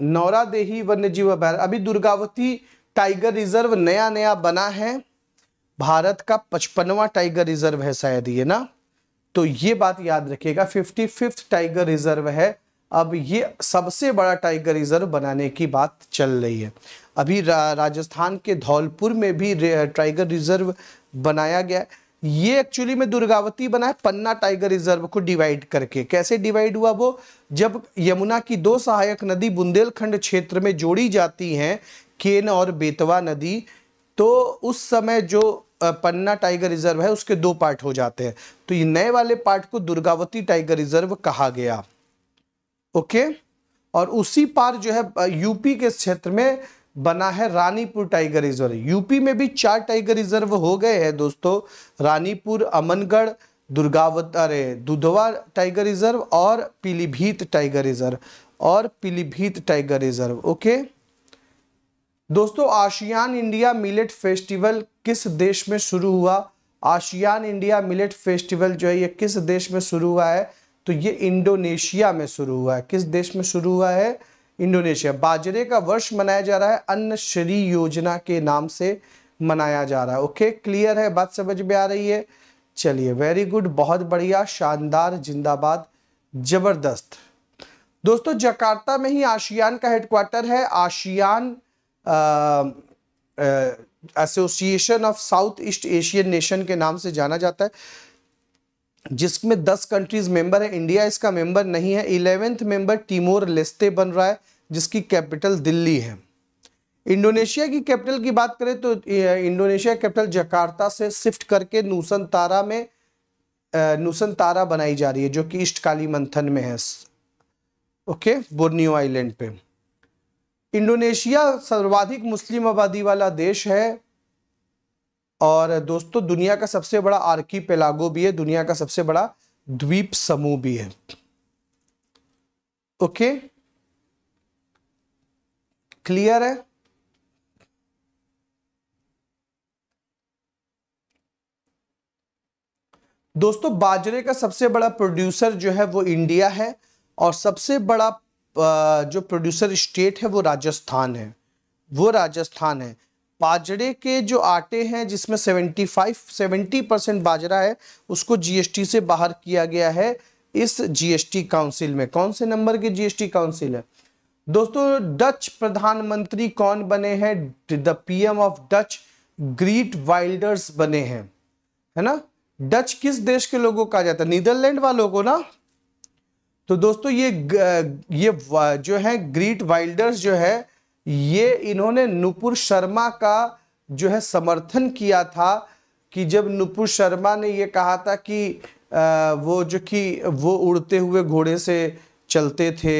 Speaker 1: नौरादेही वन्यजीव अभ्यारण्य अभी दुर्गावती टाइगर रिजर्व नया नया बना है भारत का पचपनवा टाइगर रिजर्व है शायद ये ना तो ये बात याद रखिएगा फिफ्टी फिफ्थ टाइगर रिजर्व है अब ये सबसे बड़ा टाइगर रिजर्व बनाने की बात चल रही है अभी रा, राजस्थान के धौलपुर में भी टाइगर रिजर्व बनाया गया है ये एक्चुअली में दुर्गावती बना है पन्ना टाइगर रिजर्व को डिवाइड करके कैसे डिवाइड हुआ वो जब यमुना की दो सहायक नदी बुंदेलखंड क्षेत्र में जोड़ी जाती हैं केन और बेतवा नदी तो उस समय जो पन्ना टाइगर रिजर्व है उसके दो पार्ट हो जाते हैं तो ये नए वाले पार्ट को दुर्गावती टाइगर रिजर्व कहा गया ओके और उसी पार जो है यूपी के क्षेत्र में बना है रानीपुर टाइगर रिजर्व यूपी में भी चार टाइगर रिजर्व हो गए हैं दोस्तों रानीपुर अमनगढ़ दुर्गावत अरे दुधवा टाइगर रिजर्व और पीलीभीत टाइगर रिजर्व और पीलीभीत टाइगर रिजर्व ओके दोस्तों आशियान इंडिया मिलेट फेस्टिवल किस देश में शुरू हुआ आशियान इंडिया मिलेट फेस्टिवल जो है ये किस देश में शुरू हुआ है तो ये इंडोनेशिया में शुरू हुआ है किस देश में शुरू हुआ है इंडोनेशिया बाजरे का वर्ष मनाया जा रहा है अन्न श्री योजना के नाम से मनाया जा रहा है ओके क्लियर है बात समझ में आ रही है चलिए वेरी गुड बहुत बढ़िया शानदार जिंदाबाद जबरदस्त दोस्तों जकार्ता में ही आशियान का हेडक्वार्टर है ASEAN association of south east Asian nation के नाम से जाना जाता है जिसमें दस कंट्रीज मेंबर है इंडिया इसका मेंबर नहीं है इलेवेंथ मेंबर टीमोर लेस्ते बन रहा है जिसकी कैपिटल दिल्ली है इंडोनेशिया की कैपिटल की बात करें तो इंडोनेशिया कैपिटल जकार्ता से शिफ्ट करके नूसन तारा में नूसन तारा बनाई जा रही है जो कि ईस्ट काली मंथन में है ओके बोर्नियो आइलैंड पे इंडोनेशिया सर्वाधिक मुस्लिम आबादी वाला देश है और दोस्तों दुनिया का सबसे बड़ा आर्की पेलागो भी है दुनिया का सबसे बड़ा द्वीप समूह भी है ओके क्लियर है दोस्तों बाजरे का सबसे बड़ा प्रोड्यूसर जो है वो इंडिया है और सबसे बड़ा जो प्रोड्यूसर स्टेट है वो राजस्थान है वो राजस्थान है बाजरे के जो आटे हैं जिसमें 75 70 परसेंट बाजरा है उसको जीएसटी से बाहर किया गया है इस जीएसटी काउंसिल में कौन से नंबर के जीएसटी काउंसिल है दोस्तों डच प्रधानमंत्री कौन बने हैं the PM of Dutch Geert Wilders बने हैं है ना डच किस देश के लोगों का जाता है नीदरलैंड वालों को ना तो दोस्तों ये ये जो है ग्रीट वाइल्डर्स जो है ये इन्होंने नुपुर शर्मा का जो है समर्थन किया था कि जब नुपुर शर्मा ने ये कहा था कि वो जो कि वो उड़ते हुए घोड़े से चलते थे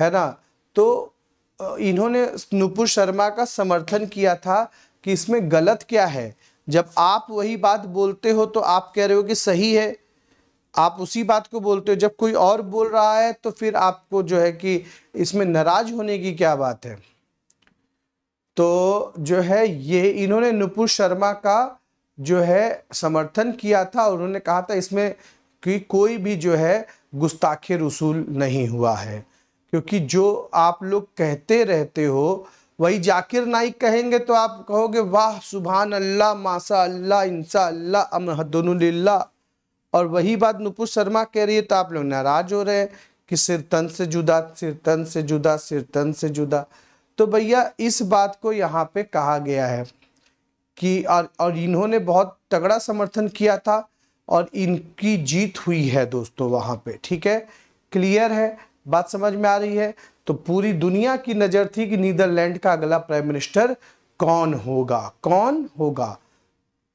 Speaker 1: है ना तो इन्होंने नुपुर शर्मा का समर्थन किया था कि इसमें गलत क्या है जब आप वही बात बोलते हो तो आप कह रहे हो कि सही है आप उसी बात को बोलते हो जब कोई और बोल रहा है तो फिर आपको जो है कि इसमें नाराज होने की क्या बात है तो जो है ये इन्होंने नुपुर शर्मा का जो है समर्थन किया था और उन्होंने कहा था इसमें कि कोई भी जो है गुस्ताखे रसूल नहीं हुआ है क्योंकि जो आप लोग कहते रहते हो वही जाकिर नाइक कहेंगे तो आप कहोगे वाह सुबहान अल्लाह मासा अल्लाह इंसा अल्लाह अमहदनल्ला और वही बात नुपुर शर्मा कह रही है तो आप लोग नाराज हो रहे हैं कि सिर तन से जुदा सिर तन से जुदा सिर तन से जुदा तो भैया इस बात को यहाँ पे कहा गया है कि और, और इन्होंने बहुत तगड़ा समर्थन किया था और इनकी जीत हुई है दोस्तों वहाँ पे ठीक है क्लियर है बात समझ में आ रही है तो पूरी दुनिया की नज़र थी कि नीदरलैंड का अगला प्राइम मिनिस्टर कौन होगा कौन होगा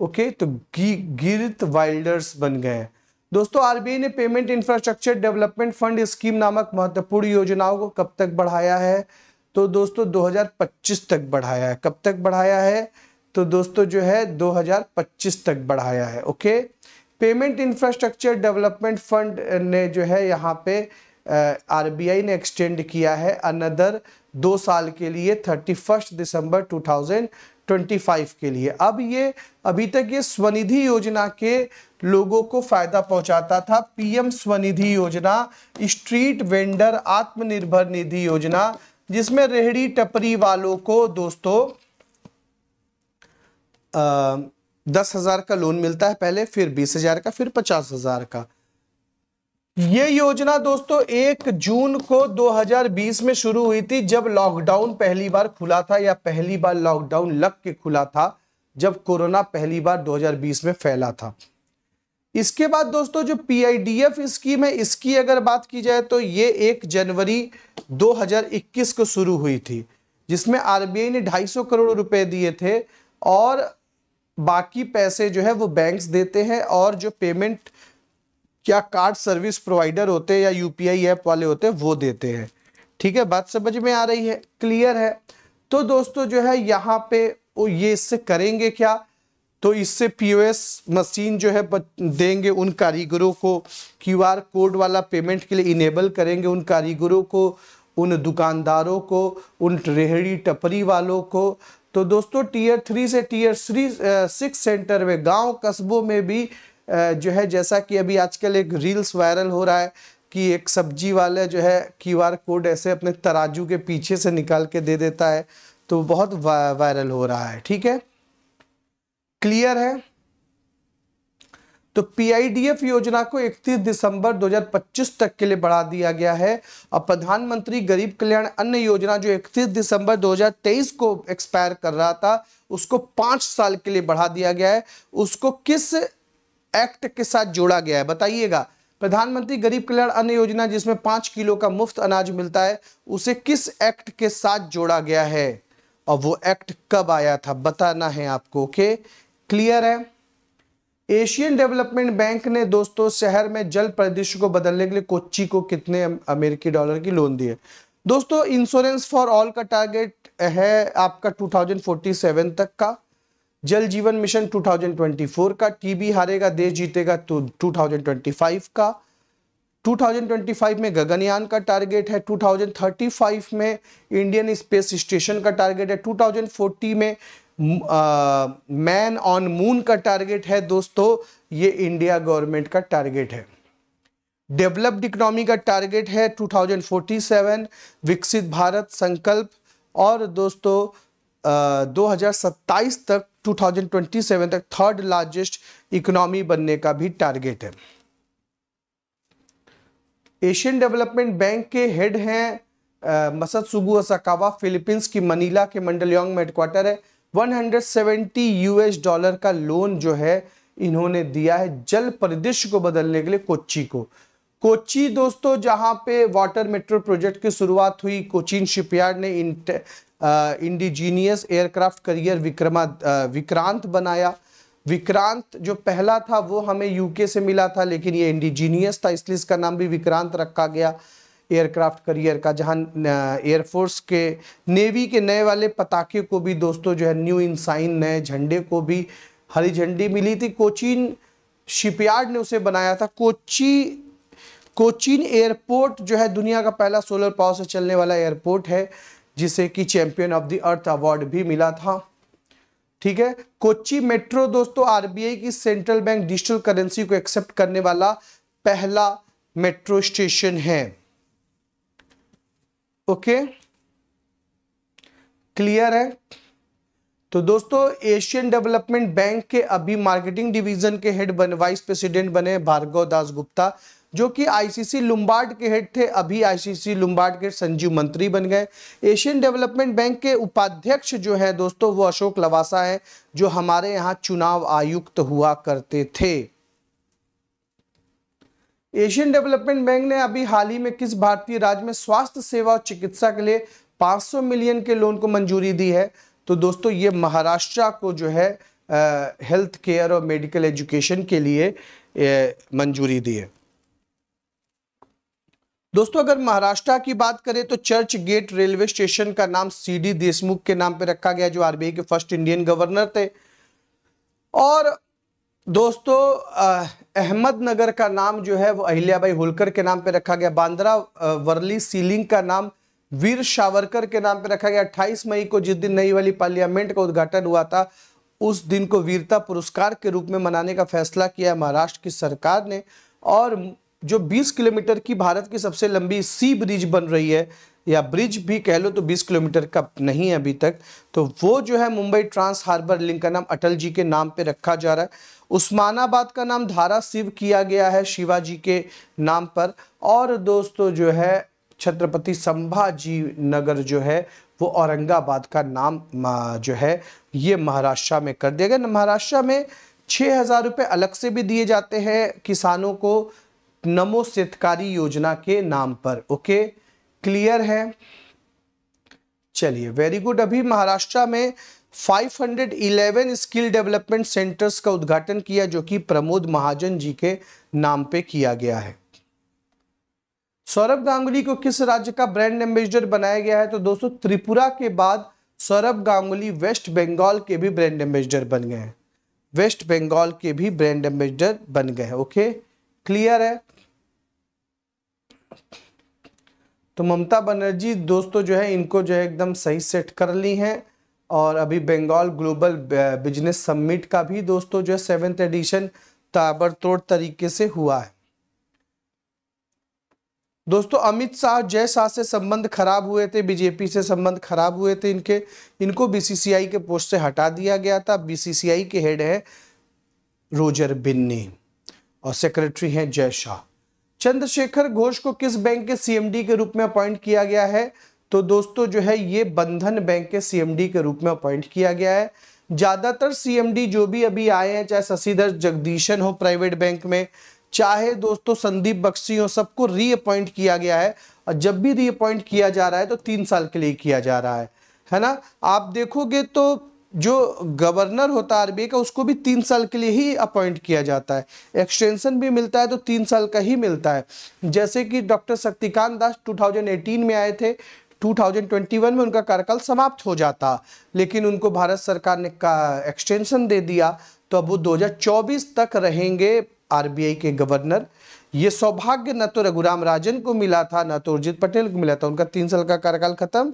Speaker 1: ओके तो गी, गिरत वाइल्डर्स बन गए दोस्तों आरबीआई ने payment infrastructure development fund scheme नामक महत्वपूर्ण योजनाओं को कब तक बढ़ाया है तो दोस्तों 2025 तक बढ़ाया है कब तक बढ़ाया है तो दोस्तों जो है 2025 तक बढ़ाया है okay payment infrastructure development fund ने जो है यहाँ पे आरबीआई ने एक्सटेंड किया है अनदर दो साल के लिए थर्टी फर्स्ट दिसंबर 2025 के लिए अब ये अभी तक ये स्वनिधि योजना के लोगों को फायदा पहुंचाता था पीएम स्वनिधि योजना स्ट्रीट वेंडर आत्मनिर्भर निधि योजना जिसमें रेहड़ी टपरी वालों को दोस्तों आ, दस हजार का लोन मिलता है पहले फिर बीस हजार का फिर पचास हजार का ये योजना दोस्तों एक जून को 2020 में शुरू हुई थी जब लॉकडाउन पहली बार खुला था या पहली बार लॉकडाउन लग के खुला था जब कोरोना पहली बार 2020 में फैला था इसके बाद दोस्तों जो पीआईडीएफ स्कीम है इसकी अगर बात की जाए तो ये एक जनवरी 2021 को शुरू हुई थी जिसमें आरबीआई ने 250 करोड़ रुपए दिए थे और बाकी पैसे जो है वो बैंक्स देते हैं और जो पेमेंट क्या कार्ड सर्विस प्रोवाइडर होते हैं या यूपीआई ऐप वाले होते हैं वो देते हैं ठीक है बात समझ में आ रही है क्लियर है तो दोस्तों जो है यहाँ पे वो ये इससे करेंगे क्या तो इससे पीओएस मशीन जो है देंगे उन कारीगरों को क्यूआर कोड वाला पेमेंट के लिए इनेबल करेंगे उन कारीगरों को उन दुकानदारों को उन रेहड़ी टपरी वालों को तो दोस्तों टीयर थ्री से टीयर थ्री सिक्स सेंटर में गांव कस्बों में भी जो है जैसा कि अभी आजकल एक रील्स वायरल हो रहा है कि एक सब्जी वाला जो है क्यू आर कोड ऐसे अपने तराजू के पीछे से निकाल के दे देता है तो बहुत वायरल हो रहा है ठीक है क्लियर है तो पीआईडीएफ योजना को 31 दिसंबर 2025 तक के लिए बढ़ा दिया गया है और प्रधानमंत्री गरीब कल्याण अन्न योजना जो 31 दिसंबर 2023 को एक्सपायर कर रहा था उसको पांच साल के लिए बढ़ा दिया गया है उसको किस एक्ट के साथ जोड़ा गया है बताइएगा प्रधानमंत्री गरीब कल्याण अन्न योजना जिसमें पांच किलो का मुफ्त अनाज मिलता है उसे किस एक्ट के साथ जोड़ा गया है और वो एक्ट कब आया था बताना है आपको ओके okay? क्लियर है एशियन डेवलपमेंट बैंक ने दोस्तों शहर में जल प्रदेश को बदलने के लिए कोच्ची को कितने अमेरिकी डॉलर की लोन है दोस्तों इंश्योरेंस फॉर ऑल का टारगेट है आपका 2047 तक का जल जीवन मिशन 2024 का टीबी हारेगा देश जीतेगा 2025 तो का 2025 में गगनयान का टारगेट है 2035 में इंडियन स्पेस स्टेशन का टारगेट है 2040 में मैन ऑन मून का टारगेट है दोस्तों ये इंडिया गवर्नमेंट का टारगेट है डेवलप्ड इकोनॉमी का टारगेट है 2047 विकसित भारत संकल्प और दोस्तों दो 2027 तक 2027 तक थर्ड लार्जेस्ट इकोनॉमी बनने का भी टारगेट है एशियन डेवलपमेंट बैंक के हेड हैं मसद सुबू असाकावा फिलीपींस की मनीला के मंडलयोंग में हेडक्वार्टर है 170 यूएस डॉलर का लोन जो है इन्होंने दिया है जल परिदृश्य को बदलने के लिए कोच्चि को कोची दोस्तों जहां पे वाटर मेट्रो प्रोजेक्ट की शुरुआत हुई कोचीन शिपयार्ड ने इंडिजीनियस एयरक्राफ्ट करियर विक्रमा विक्रांत बनाया विक्रांत जो पहला था वो हमें यूके से मिला था लेकिन ये इंडिजीनियस था इसलिए इसका नाम भी विक्रांत रखा गया एयरक्राफ्ट करियर का जहां एयरफोर्स के नेवी के नए वाले पताके को भी दोस्तों जो है न्यू इंसाइन नए झंडे को भी हरी झंडी मिली थी कोचीन शिपयार्ड ने उसे बनाया था कोची कोचीन एयरपोर्ट जो है दुनिया का पहला सोलर पावर से चलने वाला एयरपोर्ट है जिसे कि champion of the earth award भी मिला था ठीक है कोची मेट्रो दोस्तों आरबीआई की सेंट्रल बैंक डिजिटल करेंसी को एक्सेप्ट करने वाला पहला मेट्रो स्टेशन है ओके क्लियर है तो दोस्तों एशियन डेवलपमेंट बैंक के अभी मार्केटिंग डिवीजन के हेड बने वाइस प्रेसिडेंट बने भार्गव दास गुप्ता जो कि आईसीसी लुम्बार्ड के हेड थे अभी आईसीसी लुम्बार्ड के संजीव मंत्री बन गए एशियन डेवलपमेंट बैंक के उपाध्यक्ष जो है दोस्तों वो अशोक लवासा है जो हमारे यहाँ चुनाव आयुक्त हुआ करते थे एशियन डेवलपमेंट बैंक ने अभी हाल ही में किस भारतीय राज्य में स्वास्थ्य सेवा और चिकित्सा के लिए 500 मिलियन के लोन को मंजूरी दी है तो दोस्तों ये महाराष्ट्र को जो है हेल्थ केयर और मेडिकल एजुकेशन के लिए मंजूरी दी है दोस्तों अगर महाराष्ट्र की बात करें तो चर्च गेट रेलवे स्टेशन का नाम सीडी देशमुख के नाम पर रखा गया जो आरबीआई के फर्स्ट इंडियन गवर्नर थे और दोस्तों अहमदनगर का नाम जो है वो अहिल्याबाई होलकर के नाम पे रखा गया बांद्रा वर्ली सीलिंग का नाम वीर सावरकर के नाम पे रखा गया 28 मई को जिस दिन नई वाली पार्लियामेंट का उद्घाटन हुआ था उस दिन को वीरता पुरस्कार के रूप में मनाने का फैसला किया है महाराष्ट्र की सरकार ने और जो 20 किलोमीटर की भारत की सबसे लंबी सी ब्रिज बन रही है या ब्रिज भी कह लो तो 20 किलोमीटर का नहीं है अभी तक तो वो जो है मुंबई ट्रांस हार्बर लिंक का नाम अटल जी के नाम पे रखा जा रहा है उस्मानाबाद का नाम धारा शिव किया गया है शिवाजी के नाम पर और दोस्तों जो है छत्रपति संभाजी नगर जो है वो औरंगाबाद का नाम जो है ये महाराष्ट्र में कर दिया गया महाराष्ट्र में छः हज़ार रुपये अलग से भी दिए जाते हैं किसानों को नमो सेतकारी योजना के नाम पर ओके क्लियर है चलिए वेरी गुड अभी महाराष्ट्र में 511 स्किल डेवलपमेंट सेंटर्स का उद्घाटन किया जो कि प्रमोद महाजन जी के नाम पे किया गया है सौरभ गांगुली को किस राज्य का ब्रांड एम्बेसडर बनाया गया है तो दोस्तों त्रिपुरा के बाद सौरभ गांगुली वेस्ट बंगाल के भी ब्रांड एम्बेसडर बन गए हैं वेस्ट बंगाल के भी ब्रांड एम्बेसडर बन गए हैं ओके क्लियर है तो ममता बनर्जी दोस्तों जो है इनको जो है एकदम सही सेट कर ली हैं और अभी बंगाल ग्लोबल बिजनेस समिट का भी दोस्तों जो है सेवेंथ एडिशन ताबड़तोड़ तरीके से हुआ है दोस्तों अमित शाह जय शाह से संबंध खराब हुए थे बीजेपी से संबंध खराब हुए थे इनके इनको बीसीसीआई के पोस्ट से हटा दिया गया था बीसीसीआई के हेड है रोजर बिन्नी और सेक्रेटरी हैं जय शाह चंद्रशेखर घोष को किस बैंक के सीएमडी के रूप में अपॉइंट किया गया है तो दोस्तों जो है ये बंधन बैंक के सीएमडी के रूप में अपॉइंट किया गया है ज़्यादातर सीएमडी जो भी अभी आए हैं चाहे शशिधर जगदीशन हो प्राइवेट बैंक में चाहे दोस्तों संदीप बख्शी हो सबको रीअपॉइंट किया गया है और जब भी रीअपॉइंट किया जा रहा है तो तीन साल के लिए किया जा रहा है है ना आप देखोगे तो जो गवर्नर होता है आरबीआई का उसको भी तीन साल के लिए ही अपॉइंट किया जाता है एक्सटेंशन भी मिलता है तो तीन साल का ही मिलता है जैसे कि डॉक्टर शक्तिकांत दास 2018 में आए थे 2021 में उनका कार्यकाल समाप्त हो जाता लेकिन उनको भारत सरकार ने का एक्सटेंशन दे दिया तो अब वो 2024 तक रहेंगे आरबीआई के गवर्नर ये सौभाग्य न तो रघुराम राजन को मिला था न तो उर्जित पटेल को मिला था उनका तीन साल का कार्यकाल खत्म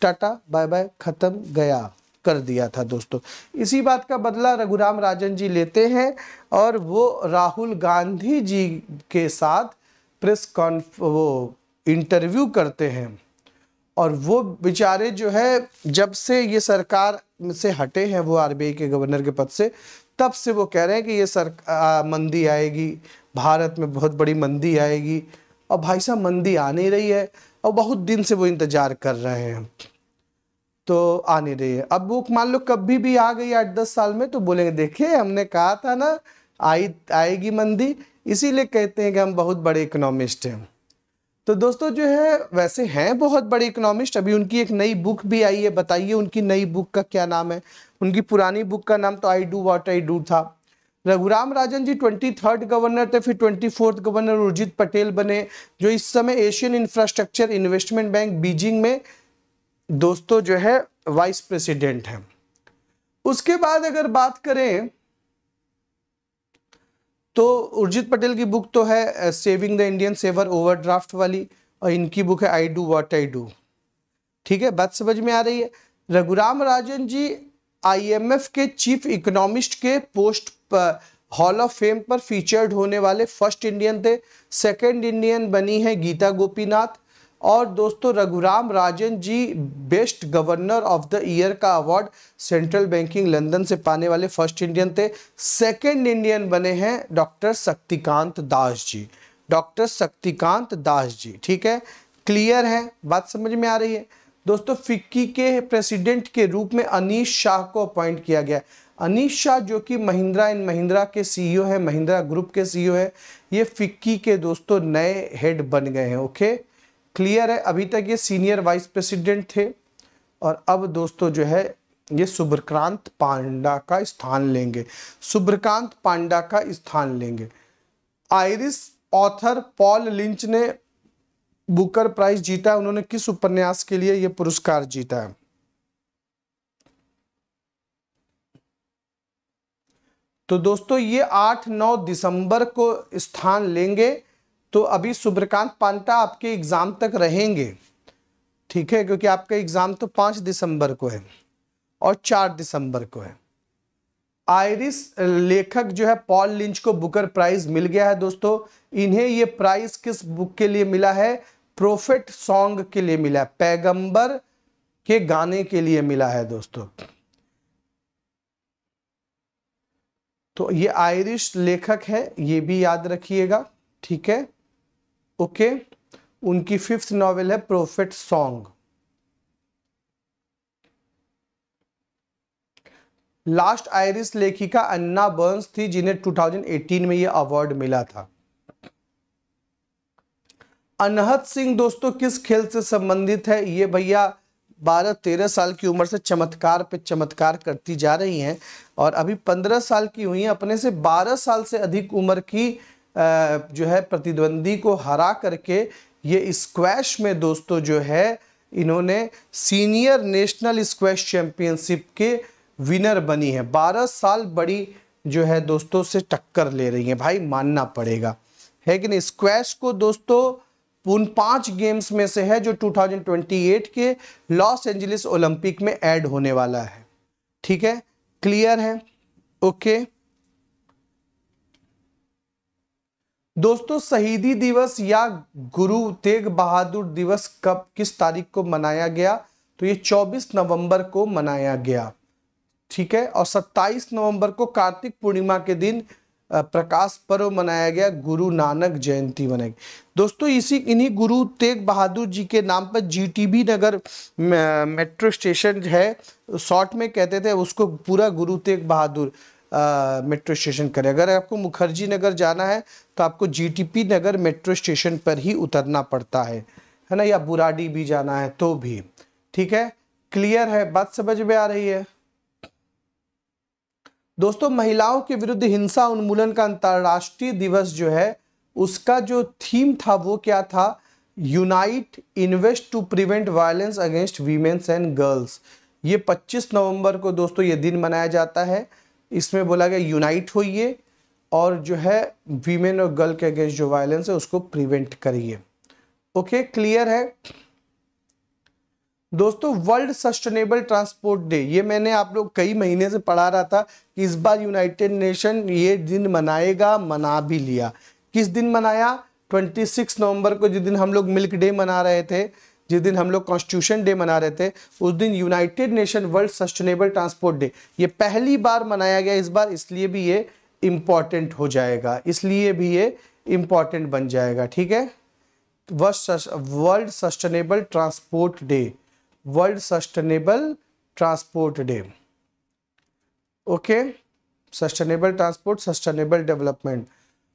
Speaker 1: टाटा बाय बाय खत्म गया कर दिया था दोस्तों इसी बात का बदला रघुराम राजन जी लेते हैं और वो राहुल गांधी जी के साथ प्रेस कॉन्फ वो इंटरव्यू करते हैं और वो बेचारे जो है जब से ये सरकार से हटे हैं वो आरबीआई के गवर्नर के पद से तब से वो कह रहे हैं कि ये सर मंदी आएगी भारत में बहुत बड़ी मंदी आएगी और भाई साहब मंदी आ नहीं रही है और बहुत दिन से वो इंतज़ार कर रहे हैं तो आ नहीं रही है अब वो मान लो कभी भी आ गई आठ दस साल में तो बोलेंगे देखिए हमने कहा था ना आई आएगी मंदी इसीलिए कहते हैं कि हम बहुत बड़े इकोनॉमिस्ट हैं तो दोस्तों जो है वैसे हैं बहुत बड़े इकोनॉमिस्ट अभी उनकी एक नई बुक भी आई है बताइए उनकी नई बुक का क्या नाम है उनकी पुरानी बुक का नाम तो I do what I do था Raghuram Rajan ji twenty third governor थे फिर twenty fourth governor Urjit Patel बने जो इस समय Asian infrastructure investment bank Beijing में दोस्तों जो है वाइस प्रेसिडेंट हैं उसके बाद अगर बात करें तो उर्जित पटेल की बुक तो है saving the Indian saver overdraft वाली और इनकी बुक है I do what I do ठीक है बात समझ में आ रही है रघुराम राजन जी आईएमएफ के चीफ इकोनॉमिस्ट के पोस्ट हॉल ऑफ फेम पर फीचर्ड होने वाले फर्स्ट इंडियन थे सेकंड इंडियन बनी है गीता गोपीनाथ और दोस्तों Raghuram Rajan ji best governor of the year का अवार्ड सेंट्रल बैंकिंग लंदन से पाने वाले फर्स्ट इंडियन थे सेकंड इंडियन बने हैं डॉक्टर शक्तिकांत दास जी डॉक्टर शक्तिकांत दास जी ठीक है क्लियर है बात समझ में आ रही है दोस्तों फिक्की के प्रेसिडेंट के रूप में अनीश शाह को अपॉइंट किया गया अनीश शाह जो कि महिंद्रा एंड महिंद्रा के सीईओ e है महिंद्रा ग्रुप के सीईओ e है ये फिक्की के दोस्तों नए हेड बन गए हैं ओके okay? क्लियर है अभी तक ये सीनियर वाइस प्रेसिडेंट थे और अब दोस्तों जो है ये सुब्रकांत पांडा का स्थान लेंगे सुब्रकांत पांडा का स्थान लेंगे आयरिश ऑथर पॉल लिंच ने बुकर प्राइज जीता है उन्होंने किस उपन्यास के लिए यह पुरस्कार जीता है तो दोस्तों ये 8 9 दिसंबर को स्थान लेंगे तो अभी सुब्रकांत पांटा आपके एग्ज़ाम तक रहेंगे ठीक है क्योंकि आपका एग्ज़ाम तो पांच दिसंबर को है और चार दिसंबर को है आयरिस लेखक जो है पॉल लिंच को बुकर प्राइज मिल गया है दोस्तों इन्हें ये प्राइज किस बुक के लिए मिला है प्रोफेट सॉन्ग के लिए मिला है पैगंबर के गाने के लिए मिला है दोस्तों तो ये आयरिश लेखक है ये भी याद रखिएगा ठीक है ओके उनकी फिफ्थ नॉवेल है प्रोफेट सॉन्ग लास्ट आयरिस लेखिका अन्ना बर्न्स थी जिन्हें 2018 में यह अवार्ड मिला था अनहद सिंह दोस्तों किस खेल से संबंधित है ये भैया 12-13 साल की उम्र से चमत्कार पे चमत्कार करती जा रही हैं और अभी 15 साल की हुई हैं अपने से 12 साल से अधिक उम्र की जो है प्रतिद्वंदी को हरा करके ये स्क्वैश में दोस्तों जो है इन्होंने सीनियर नेशनल स्क्वैश चैम्पियनशिप के विनर बनी है बारह साल बड़ी जो है दोस्तों से टक्कर ले रही है भाई मानना पड़ेगा है कि नहीं स्क्वैश को दोस्तों उन पांच गेम्स में से है जो 2028 के लॉस एंजलिस ओलंपिक में ऐड होने वाला है ठीक है क्लियर है ओके दोस्तों शहीदी दिवस या गुरु तेग बहादुर दिवस कब किस तारीख को मनाया गया तो ये 24 नवंबर को मनाया गया ठीक है और 27 नवंबर को कार्तिक पूर्णिमा के दिन प्रकाश पर्व मनाया गया गुरु नानक जयंती मनाई दोस्तों इसी इन्हीं गुरु तेग बहादुर जी के नाम पर जीटीबी नगर मेट्रो स्टेशन है शॉर्ट में कहते थे उसको पूरा गुरु तेग बहादुर मेट्रो स्टेशन करें अगर आपको मुखर्जी नगर जाना है तो आपको जीटीपी नगर मेट्रो स्टेशन पर ही उतरना पड़ता है है ना या बुराडी भी जाना है तो भी ठीक है क्लियर है बात समझ में आ रही है दोस्तों महिलाओं के विरुद्ध हिंसा उन्मूलन का अंतर्राष्ट्रीय दिवस जो है उसका जो थीम था वो क्या था unite invest to prevent violence against womens and girls ये 25 नवंबर को दोस्तों ये दिन मनाया जाता है इसमें बोला गया यूनाइट होइए और जो है वीमेन और गर्ल के अगेंस्ट जो वायलेंस है उसको प्रिवेंट करिए ओके क्लियर है दोस्तों वर्ल्ड सस्टेनेबल ट्रांसपोर्ट डे ये मैंने आप लोग कई महीने से पढ़ा रहा था कि इस बार यूनाइटेड नेशन ये दिन मनाएगा मना भी लिया किस दिन मनाया 26 नवंबर को जिस दिन हम लोग मिल्क डे मना रहे थे जिस दिन हम लोग कॉन्स्टिट्यूशन डे मना रहे थे उस दिन united nation world sustainable transport day ये पहली बार मनाया गया इस बार इसलिए भी ये इम्पॉर्टेंट हो जाएगा इसलिए भी ये इम्पॉर्टेंट बन जाएगा ठीक है world sustainable transport day world sustainable transport day okay sustainable transport sustainable development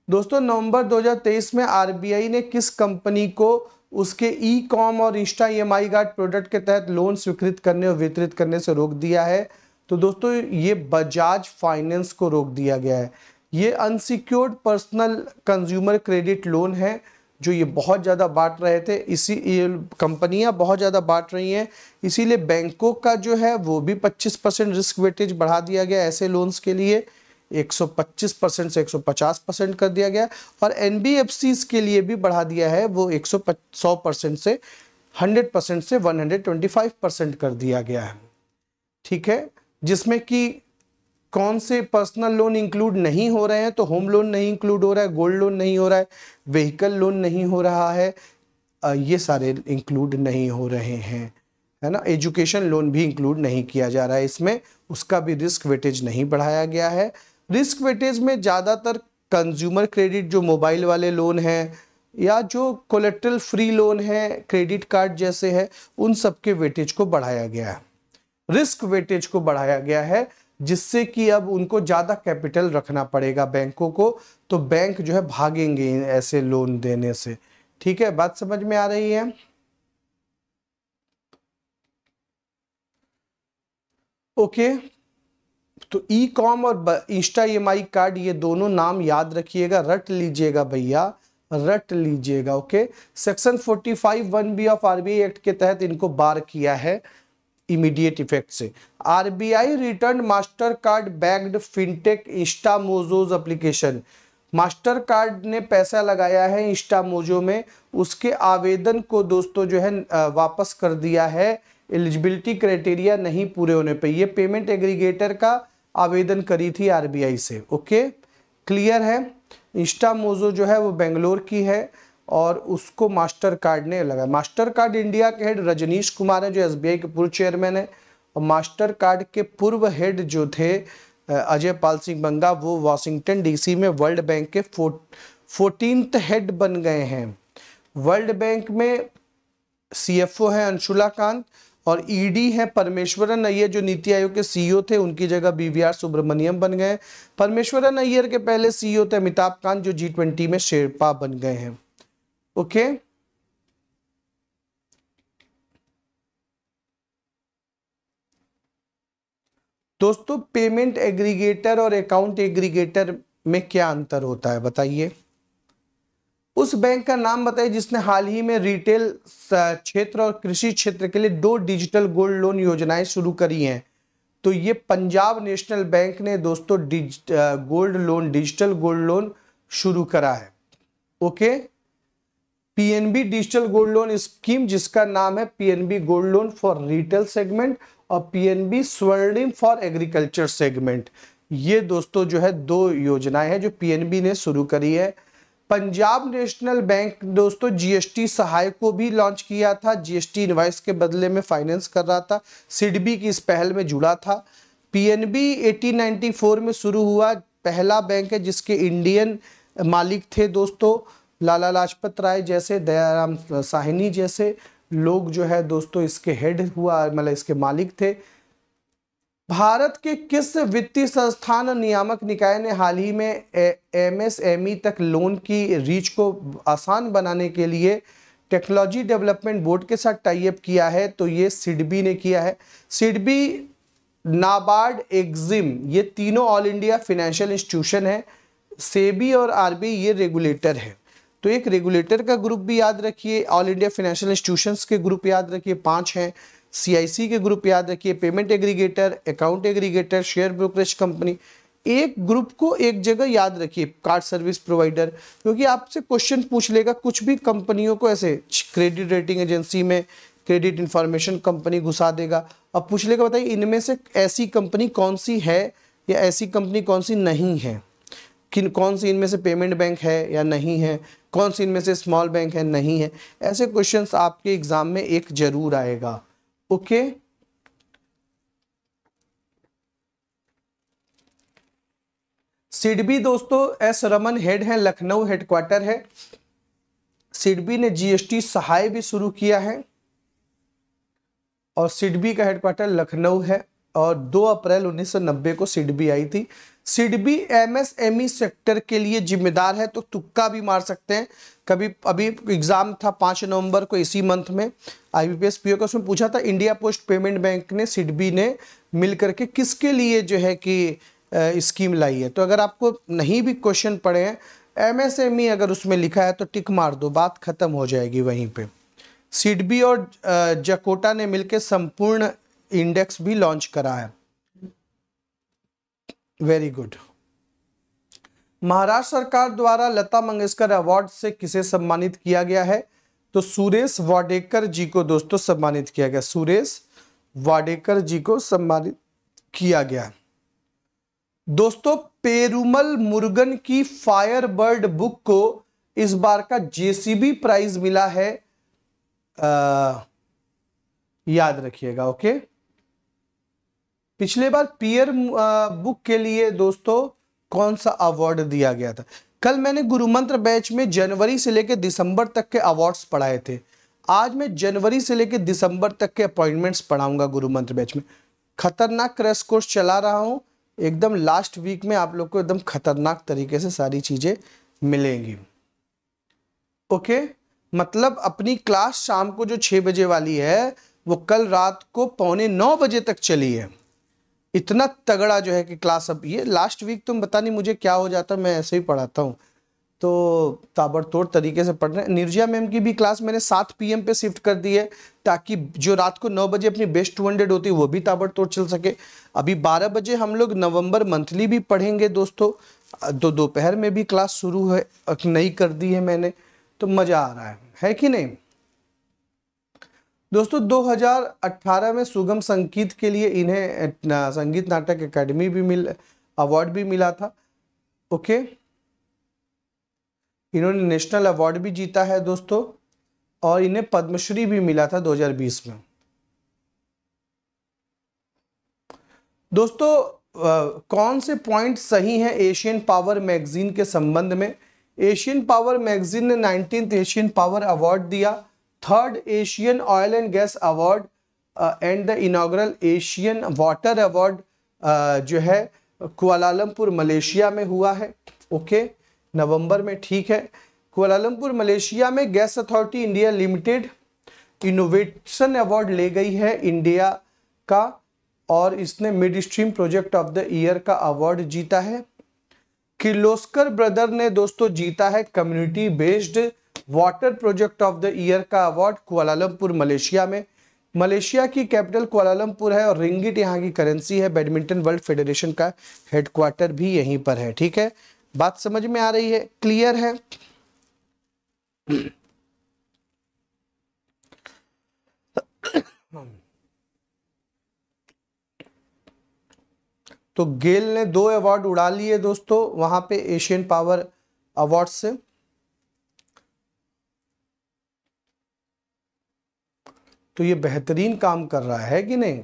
Speaker 1: दोस्तों नवंबर 2023 में आरबीआई ने किस कंपनी को उसके ई कॉम और insta E M I card product के तहत लोन स्वीकृत करने और वितरित करने से रोक दिया है तो दोस्तों ये बजाज फाइनेंस को रोक दिया गया है ये unsecured personal consumer credit loan है जो ये बहुत ज़्यादा बांट रहे थे इसी ये कंपनियाँ बहुत ज़्यादा बांट रही हैं इसीलिए बैंकों का जो है वो भी 25 परसेंट रिस्क वेटेज बढ़ा दिया गया ऐसे लोन्स के लिए 125 परसेंट से 150 परसेंट कर दिया गया और एन के लिए भी बढ़ा दिया है वो 100 परसेंट से 100 परसेंट से 125 परसेंट कर दिया गया है ठीक है जिसमें कि कौन से पर्सनल लोन इंक्लूड नहीं हो रहे हैं तो होम लोन नहीं इंक्लूड हो रहा है गोल्ड लोन नहीं हो रहा है व्हीकल लोन नहीं हो रहा है ये सारे इंक्लूड नहीं हो रहे हैं है ना एजुकेशन लोन भी इंक्लूड नहीं किया जा रहा है इसमें उसका भी रिस्क वेटेज नहीं बढ़ाया गया है रिस्क वेटेज में ज़्यादातर कंज्यूमर क्रेडिट जो मोबाइल वाले लोन हैं या जो कोलेट्रल फ्री लोन है क्रेडिट कार्ड जैसे है उन सब के वेटेज को बढ़ाया गया है रिस्क वेटेज को बढ़ाया गया है जिससे कि अब उनको ज़्यादा कैपिटल रखना पड़ेगा बैंकों को तो बैंक जो है भागेंगे ऐसे लोन देने से ठीक है बात समझ में आ रही है ओके okay. तो ई कॉम और इंस्टा ई कार्ड ये दोनों नाम याद रखिएगा रट लीजिएगा भैया रट लीजिएगा okay section 45 one B of RBI act के तहत इनको बार किया है इमीडिएट इफेक्ट से RBI return Mastercard backed fintech Instamojo's application Mastercard ने पैसा लगाया है इंस्टा मोजो में उसके आवेदन को दोस्तों जो है वापस कर दिया है एलिजिबिलिटी क्राइटेरिया नहीं पूरे होने पे ये पेमेंट एग्रीगेटर का आवेदन करी थी आरबीआई से ओके क्लियर है इंस्टा मोजो जो है वो बेंगलोर की है और उसको मास्टर कार्ड ने लगा मास्टर कार्ड इंडिया के हेड रजनीश कुमार है जो एसबीआई के पूर्व चेयरमैन है और मास्टर कार्ड के पूर्व हेड जो थे अजय पाल सिंह बंगा वो वाशिंगटन डीसी में वर्ल्ड बैंक के फोर्टीन हेड बन गए हैं वर्ल्ड बैंक में सीएफओ हैं अंशुला कांत और ईडी e है परमेश्वरन अय्यर जो नीति आयोग के सीईओ e थे उनकी जगह बीवीआर सुब्रमण्यम बन गए परमेश्वरन अय्यर के पहले सीईओ e थे अमिताभ कांत जो जी ट्वेंटी में शेरपा बन गए हैं ओके दोस्तों पेमेंट एग्रीगेटर और अकाउंट एग्रीगेटर में क्या अंतर होता है बताइए उस बैंक का नाम बताइए जिसने हाल ही में रिटेल क्षेत्र और कृषि क्षेत्र के लिए दो डिजिटल गोल्ड लोन योजनाएं शुरू करी हैं तो ये पंजाब नेशनल बैंक ने दोस्तों gold loan digital gold loan शुरू करा है okay PNB digital gold loan scheme जिसका नाम है PNB gold loan for retail segment और PNB Swarnim for agriculture segment ये दोस्तों जो है दो योजनाएं हैं जो पीएनबी ने शुरू करी है पंजाब नेशनल बैंक दोस्तों जीएसटी सहायक को भी लॉन्च किया था जीएसटी इनवाइस के बदले में फाइनेंस कर रहा था सिडबी की इस पहल में जुड़ा था पीएनबी 1894 में शुरू हुआ पहला बैंक है जिसके इंडियन मालिक थे दोस्तों लाला लाजपत राय जैसे दयाराम साहिनी जैसे लोग जो है दोस्तों इसके हेड हुआ मतलब इसके मालिक थे भारत के किस वित्तीय संस्थान नियामक निकाय ने हाल ही में एमएसएमई तक लोन की रीच को आसान बनाने के लिए टेक्नोलॉजी डेवलपमेंट बोर्ड के साथ टाइप किया है तो ये सिडबी ने किया है सिडबी नाबार्ड एग्जिम ये तीनों ऑल इंडिया फिनेंशियल इंस्टीट्यूशन है सेबी और आरबी ये रेगुलेटर है तो एक रेगुलेटर का ग्रुप भी याद रखिए ऑल इंडिया फिनेंशियल इंस्टीट्यूशंस के ग्रुप याद रखिए पांच हैं सीआईसी के ग्रुप याद रखिए payment aggregator account aggregator share brokerage company एक ग्रुप को एक जगह याद रखिए कार्ड सर्विस प्रोवाइडर क्योंकि आपसे क्वेश्चन पूछ लेगा कुछ भी कंपनियों को ऐसे क्रेडिट रेटिंग एजेंसी में क्रेडिट इन्फॉर्मेशन कंपनी घुसा देगा अब पूछ लेगा बताइए इनमें से ऐसी कंपनी कौन सी है या ऐसी कंपनी कौन सी नहीं है किन कौन सी इनमें से पेमेंट बैंक है या नहीं है कौन सी इनमें से स्मॉल बैंक है नहीं है ऐसे क्वेश्चंस आपके एग्ज़ाम में एक ज़रूर आएगा ओके सिडबी दोस्तों एस रमन हेड हैं लखनऊ हेडक्वार्टर है सिडबी ने जीएसटी सहाय भी शुरू किया है और सिडबी का हेडक्वार्टर लखनऊ है और 2 अप्रैल 1990 को सिडबी आई थी सिडबी एमएसएमई सेक्टर के लिए जिम्मेदार है तो तुक्का भी मार सकते हैं कभी अभी एग्जाम था पाँच नवंबर को इसी मंथ में आईबीपीएस पीओ का उसमें पूछा था इंडिया पोस्ट पेमेंट बैंक ने सिडबी ने मिल के किसके लिए जो है कि स्कीम लाई है तो अगर आपको नहीं भी क्वेश्चन पढ़े हैं एमएसएमई e अगर उसमें लिखा है तो टिक मार दो बात खत्म हो जाएगी वहीं पर सिडबी और जकोटा ने मिलकर संपूर्ण इंडेक्स भी लॉन्च करा है वेरी गुड महाराष्ट्र सरकार द्वारा लता मंगेशकर अवार्ड से किसे सम्मानित किया गया है तो सुरेश वाडेकर जी को दोस्तों सम्मानित किया गया सुरेश वाडेकर जी को सम्मानित किया गया दोस्तों पेरुमल मुर्गन की फायर बर्ड बुक को इस बार का जेसीबी प्राइज मिला है आ, याद रखिएगा ओके पिछले बार पियर बुक के लिए दोस्तों कौन सा अवार्ड दिया गया था कल मैंने गुरु मंत्र बैच में जनवरी से लेकर दिसंबर तक के अवार्ड्स पढ़ाए थे आज मैं जनवरी से लेकर दिसंबर तक के अपॉइंटमेंट्स पढ़ाऊंगा गुरु मंत्र बैच में खतरनाक क्रैश कोर्स चला रहा हूँ एकदम लास्ट वीक में आप लोग को एकदम खतरनाक तरीके से सारी चीज़ें मिलेंगी ओके मतलब अपनी क्लास शाम को जो छः बजे वाली है वो कल रात को पौने नौ बजे तक चली है इतना तगड़ा जो है कि क्लास अब ये लास्ट वीक तुम बता नहीं मुझे क्या हो जाता मैं ऐसे ही पढ़ाता हूँ तो ताबड़तोड़ तरीके से पढ़ रहे हैं निर्जिया मैम की भी क्लास मैंने सात पी पे शिफ्ट कर दी है ताकि जो रात को नौ बजे अपनी बेस्ट टू हंड्रेड होती है वो भी ताबड़तोड़ चल सके अभी बारह बजे हम लोग नवंबर मंथली भी पढ़ेंगे दोस्तों तो दोपहर में भी क्लास शुरू है नहीं कर दी है मैंने तो मज़ा आ रहा है है कि नहीं दोस्तों 2018 में सुगम संगीत के लिए इन्हें ना, संगीत नाटक एकेडमी भी मिल अवार्ड भी मिला था ओके इन्होंने नेशनल अवार्ड भी जीता है दोस्तों और इन्हें पद्मश्री भी मिला था 2020 में दोस्तों कौन से पॉइंट सही हैं एशियन पावर मैगजीन के संबंध में एशियन पावर मैगजीन ने नाइनटीन एशियन पावर अवार्ड दिया third Asian oil and gas award and the inaugural Asian water award जो है कुआलालमपुर मलेशिया में हुआ है ओके नवंबर में ठीक है कुआलालमपुर मलेशिया में gas authority India limited innovation award ले गई है इंडिया का और इसने mid stream project of the year का अवार्ड जीता है किर्लोस्कर ब्रदर ने दोस्तों जीता है community based water project of the year का अवार्ड कुआलालमपुर मलेशिया में मलेशिया की कैपिटल कुआलालमपुर है और रिंगिट यहाँ की करेंसी है बैडमिंटन वर्ल्ड फेडरेशन का हेडक्वार्टर भी यहीं पर है ठीक है बात समझ में आ रही है क्लियर है तो गेल ने दो अवार्ड उड़ा लिए दोस्तों वहां पे एशियन पावर अवार्ड से तो ये बेहतरीन काम कर रहा है कि नहीं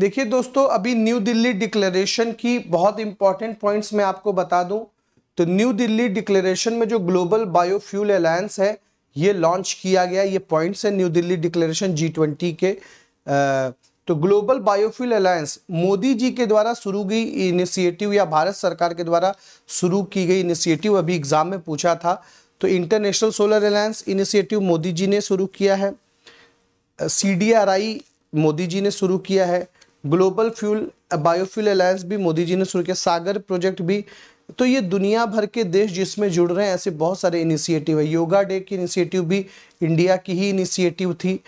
Speaker 1: देखिए दोस्तों अभी न्यू दिल्ली डिक्लेरेशन की बहुत इंपॉर्टेंट पॉइंट्स मैं आपको बता दूं तो न्यू दिल्ली डिक्लेरेशन में जो ग्लोबल बायोफ्यूल अलायंस है ये लॉन्च किया गया ये पॉइंट्स है new Delhi declaration G twenty के तो global biofuel alliance Modi ji के द्वारा शुरू की इनिशिएटिव या भारत सरकार के द्वारा शुरू की गई इनिशिएटिव अभी एग्जाम में पूछा था तो international solar alliance initiative Modi ji ने शुरू किया है सी मोदी जी ने शुरू किया है ग्लोबल फ्यूल बायोफ्यूल अलायंस भी मोदी जी ने शुरू किया सागर प्रोजेक्ट भी तो ये दुनिया भर के देश जिसमें जुड़ रहे हैं ऐसे बहुत सारे इनिशिएटिव है योगा डे की इनिशिएटिव भी इंडिया की ही इनिशिएटिव थी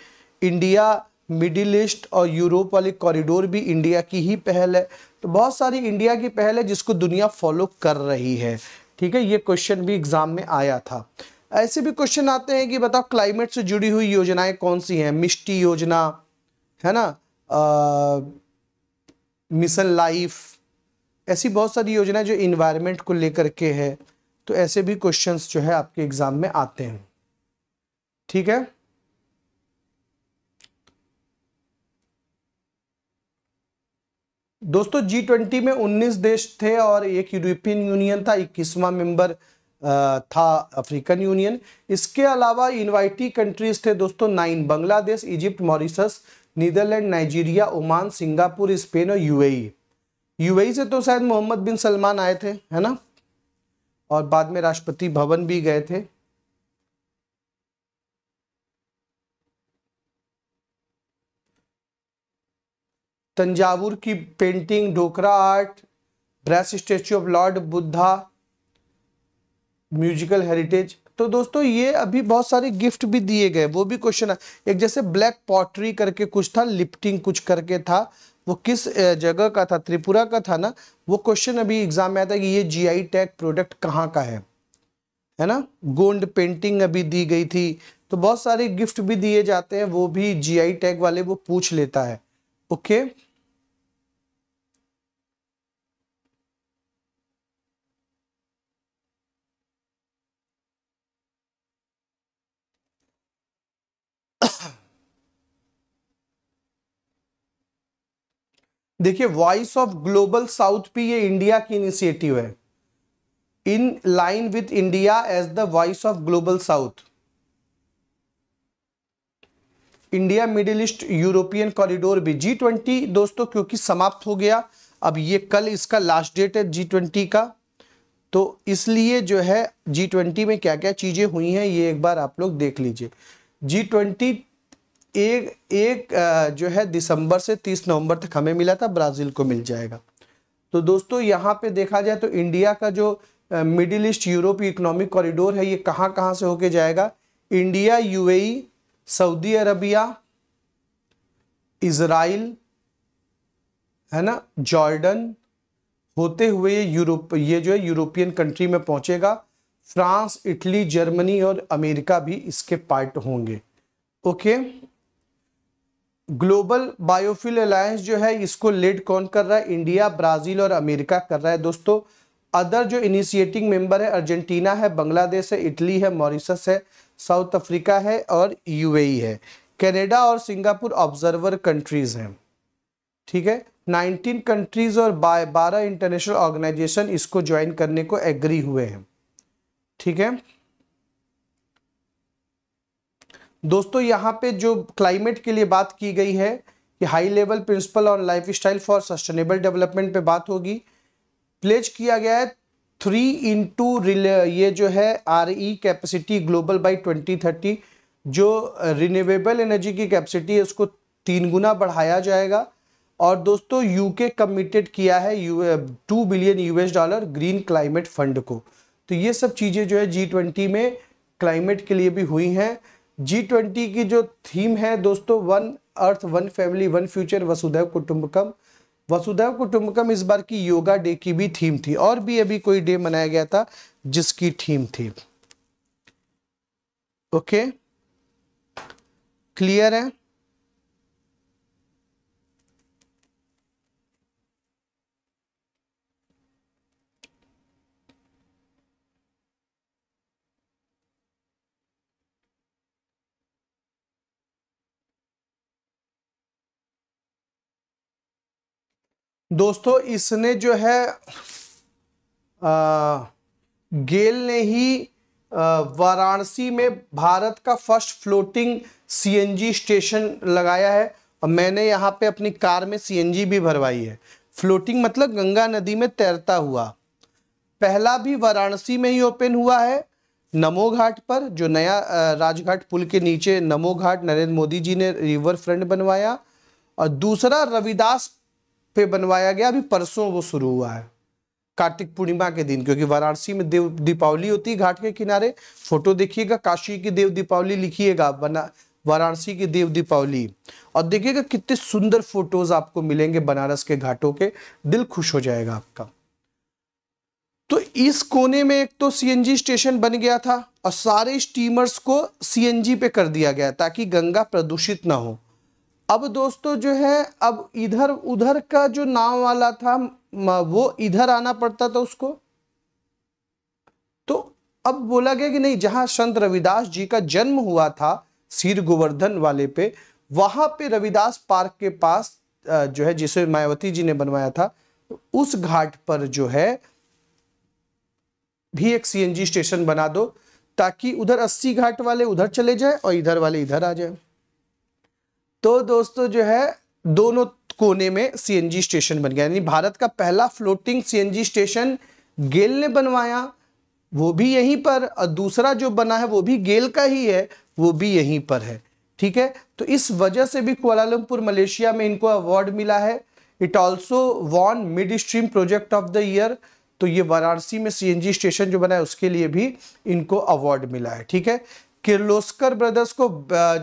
Speaker 1: इंडिया मिडिल ईस्ट और यूरोप वाले कॉरिडोर भी इंडिया की ही पहल है तो बहुत सारी इंडिया की पहल है जिसको दुनिया फॉलो कर रही है ठीक है ये क्वेश्चन भी एग्जाम में आया था ऐसे भी क्वेश्चन आते हैं कि बताओ क्लाइमेट से जुड़ी हुई योजनाएं कौन सी हैं मिष्टी योजना है ना मिशन लाइफ ऐसी बहुत सारी योजनाएं जो इन्वायरमेंट को लेकर के है तो ऐसे भी क्वेश्चंस जो है आपके एग्ज़ाम में आते हैं ठीक है दोस्तों जी ट्वेंटी में 19 देश थे और एक यूरोपियन यूनियन था इक्कीसवा मेंबर था अफ्रीकन यूनियन इसके अलावा इनवाइटी कंट्रीज थे दोस्तों nine Bangladesh Egypt Mauritius Netherland Nigeria Oman Singapore Spain और यूएई यूएई e। e से तो शायद मोहम्मद बिन सलमान आए थे है ना और बाद में राष्ट्रपति भवन भी गए थे तंजावुर की painting Dhokra art brass statue of lord Buddha musical heritage तो दोस्तों ये अभी बहुत सारे गिफ्ट भी दिए गए वो भी क्वेश्चन है एक जैसे ब्लैक पॉटरी करके कुछ था लिप्टिंग कुछ करके था वो किस जगह का था त्रिपुरा का था ना वो क्वेश्चन अभी एग्जाम में आता है कि ये जीआई टैग प्रोडक्ट कहाँ का है है ना गोल्ड पेंटिंग अभी दी गई थी तो बहुत सारे गिफ्ट भी दिए जाते हैं वो भी जीआई टैग वाले वो पूछ लेता है ओके देखिए वॉइस ऑफ ग्लोबल साउथ भी ये इंडिया की इनिशिएटिव है in line with India as the voice of global south India middle east European corridor भी जी ट्वेंटी दोस्तों क्योंकि समाप्त हो गया अब ये कल इसका लास्ट डेट है जी ट्वेंटी का तो इसलिए जो है जी ट्वेंटी में क्या क्या चीज़ें हुई हैं ये एक बार आप लोग देख लीजिए जी ट्वेंटी एक एक जो है दिसंबर से तीस नवंबर तक हमें मिला था ब्राज़ील को मिल जाएगा तो दोस्तों यहाँ पे देखा जाए तो इंडिया का जो middle east Europe economic corridor है ये कहाँ कहाँ से होके जाएगा India UAE Saudi Arabia Israel है ना जॉर्डन होते हुए यूरोप ये जो है यूरोपियन कंट्री में पहुंचेगा फ्रांस इटली जर्मनी और अमेरिका भी इसके पार्ट होंगे ओके ग्लोबल बायोफिल अलायंस जो है इसको लीड कौन कर रहा है इंडिया ब्राज़ील और अमेरिका कर रहा है दोस्तों अदर जो इनिशिएटिंग मेंबर है अर्जेंटीना है बांग्लादेश है इटली है मॉरिशस है साउथ अफ्रीका है और यूएई है कनाडा और सिंगापुर ऑब्जर्वर कंट्रीज हैं ठीक है 19 कंट्रीज और बारह इंटरनेशनल ऑर्गेनाइजेशन इसको ज्वाइन करने को एग्री हुए हैं ठीक है दोस्तों यहाँ पे जो क्लाइमेट के लिए बात की गई है कि high level principle on lifestyle for sustainable development पे बात होगी प्लेज किया गया है थ्री इंटू ये जो है R E capacity global by twenty thirty जो रिन्यूएबल एनर्जी की कैपेसिटी है उसको तीन गुना बढ़ाया जाएगा और दोस्तों यूके कमिटेड किया है यू two billion US dollar green climate fund को तो ये सब चीज़ें जो है जी ट्वेंटी में क्लाइमेट के लिए भी हुई हैं जी ट्वेंटी की जो थीम है दोस्तों one earth one family one future वसुधैव कुटुंबकम वसुधैव कुटुंबकम इस बार की योगा डे की भी थीम थी और भी अभी कोई डे मनाया गया था जिसकी थीम थी ओके क्लियर है दोस्तों इसने जो है आ, गेल ने ही वाराणसी में भारत का फर्स्ट फ्लोटिंग सीएनजी स्टेशन लगाया है और मैंने यहाँ पे अपनी कार में सीएनजी भी भरवाई है फ्लोटिंग मतलब गंगा नदी में तैरता हुआ पहला भी वाराणसी में ही ओपन हुआ है नमो घाट पर जो नया राजघाट पुल के नीचे नमो घाट नरेंद्र मोदी जी ने रिवर फ्रंट बनवाया और दूसरा रविदास पे बनवाया गया अभी परसों वो शुरू हुआ है कार्तिक पूर्णिमा के दिन क्योंकि वाराणसी में देव दीपावली होती है घाट के किनारे फोटो देखिएगा काशी की देव दीपावली लिखिएगा बना वाराणसी की देव दीपावली और देखिएगा कितने सुंदर फोटोज आपको मिलेंगे बनारस के घाटों के दिल खुश हो जाएगा आपका तो इस कोने में एक तो सीएनजी स्टेशन बन गया था और सारे स्टीमर्स को सीएनजी पे कर दिया गया ताकि गंगा प्रदूषित ना हो अब दोस्तों जो है अब इधर उधर का जो नाम वाला था वो इधर आना पड़ता था उसको तो अब बोला गया कि नहीं जहां संत रविदास जी का जन्म हुआ था सिर गोवर्धन वाले पे वहां पे रविदास पार्क के पास जो है जिसे मायावती जी ने बनवाया था उस घाट पर जो है भी एक सीएनजी स्टेशन बना दो ताकि उधर अस्सी घाट वाले उधर चले जाए और इधर वाले इधर आ जाए तो दोस्तों जो है दोनों कोने में सीएनजी स्टेशन बन गया यानी भारत का पहला फ्लोटिंग सीएनजी स्टेशन गेल ने बनवाया वो भी यहीं पर और दूसरा जो बना है वो भी गेल का ही है वो भी यहीं पर है ठीक है तो इस वजह से भी कुआलालमपुर मलेशिया में इनको अवार्ड मिला है it also won mid stream project of the year तो ये वाराणसी में सीएनजी स्टेशन जो बना है उसके लिए भी इनको अवार्ड मिला है ठीक है किर्लोस्कर ब्रदर्स को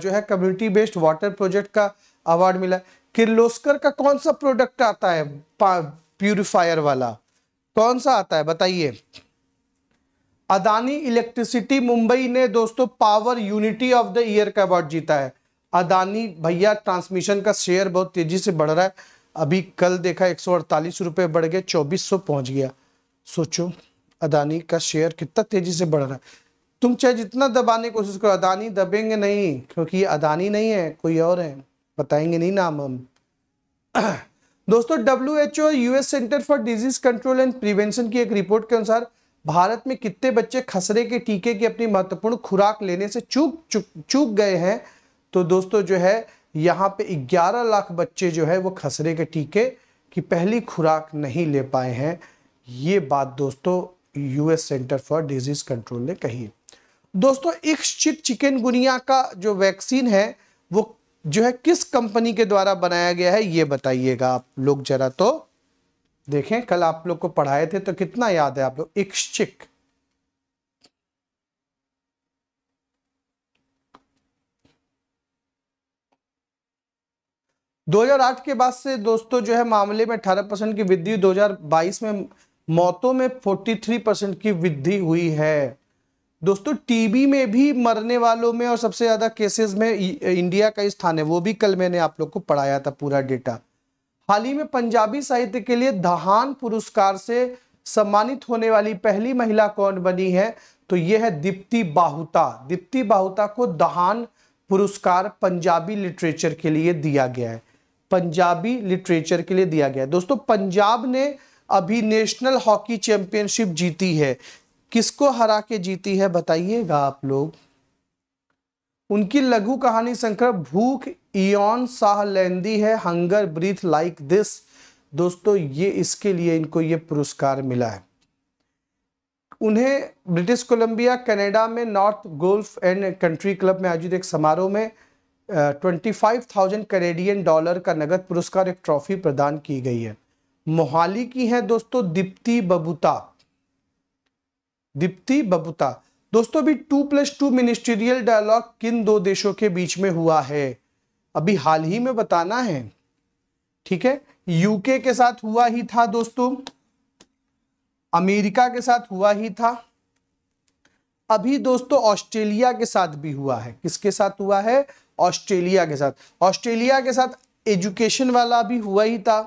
Speaker 1: जो है कम्युनिटी बेस्ड वाटर प्रोजेक्ट का अवार्ड मिला किर्लोस्कर का कौन सा प्रोडक्ट आता है प्यूरिफायर वाला कौन सा आता है बताइए अदानी इलेक्ट्रिसिटी मुंबई ने दोस्तों power unity of the year का अवार्ड जीता है अदानी भैया ट्रांसमिशन का शेयर बहुत तेजी से बढ़ रहा है अभी कल देखा एक रुपए बढ़ गए चौबीस सौ पहुंच गया सोचो अदानी का शेयर कितना तेजी से बढ़ रहा है तुम चाहे जितना दबाने की कोशिश करो अदानी दबेंगे नहीं क्योंकि ये अदानी नहीं है कोई और है बताएंगे नहीं नाम हम [clears throat] दोस्तों W H O US center for disease control and prevention की एक रिपोर्ट के अनुसार भारत में कितने बच्चे खसरे के टीके की अपनी महत्वपूर्ण खुराक लेने से चूक चूक चूक गए हैं तो दोस्तों जो है यहाँ पे 11 लाख बच्चे जो है वो खसरे के टीके की पहली खुराक नहीं ले पाए हैं ये बात दोस्तों US center for disease control ने कही है दोस्तों इक्सचिट चिकन का जो वैक्सीन है वो जो है किस कंपनी के द्वारा बनाया गया है ये बताइएगा आप लोग जरा तो देखें कल आप लोग को पढ़ाए थे तो कितना याद है आप लोग इक्सचिक दो हजार आठ के बाद से दोस्तों जो है मामले में अठारह परसेंट की वृद्धि 2022 में मौतों में 43 परसेंट की वृद्धि हुई है दोस्तों टीबी में भी मरने वालों में और सबसे ज़्यादा केसेस में इंडिया का स्थान है वो भी कल मैंने आप लोग को पढ़ाया था पूरा डेटा हाल ही में पंजाबी साहित्य के लिए दहान पुरस्कार से सम्मानित होने वाली पहली महिला कौन बनी है तो यह है दीप्ति बाहुता दीप्ति बाहुता को दहान पुरस्कार पंजाबी लिटरेचर के लिए दिया गया है पंजाबी लिटरेचर के लिए दिया गया है दोस्तों पंजाब ने अभी नेशनल हॉकी चैंपियनशिप जीती है किसको हरा के जीती है बताइएगा आप लोग उनकी लघु कहानी संकल्प भूख इन साह लेंदी है हंगर ब्रीथ लाइक दिस दोस्तों ये इसके लिए इनको ये पुरस्कार मिला है उन्हें ब्रिटिश कोलंबिया कनाडा में north golf and country club में आयोजित एक समारोह में twenty five thousand Canadian dollar का नगद पुरस्कार एक ट्रॉफी प्रदान की गई है मोहाली की हैं दोस्तों दीप्ति बबूता दीप्ति बबुता दोस्तों अभी two plus two ministerial dialogue किन दो देशों के बीच में हुआ है अभी हाल ही में बताना है ठीक है यूके के साथ हुआ ही था दोस्तों अमेरिका के साथ हुआ ही था अभी दोस्तों ऑस्ट्रेलिया के साथ भी हुआ है किसके साथ हुआ है ऑस्ट्रेलिया के साथ ऑस्ट्रेलिया के साथ एजुकेशन वाला भी हुआ ही था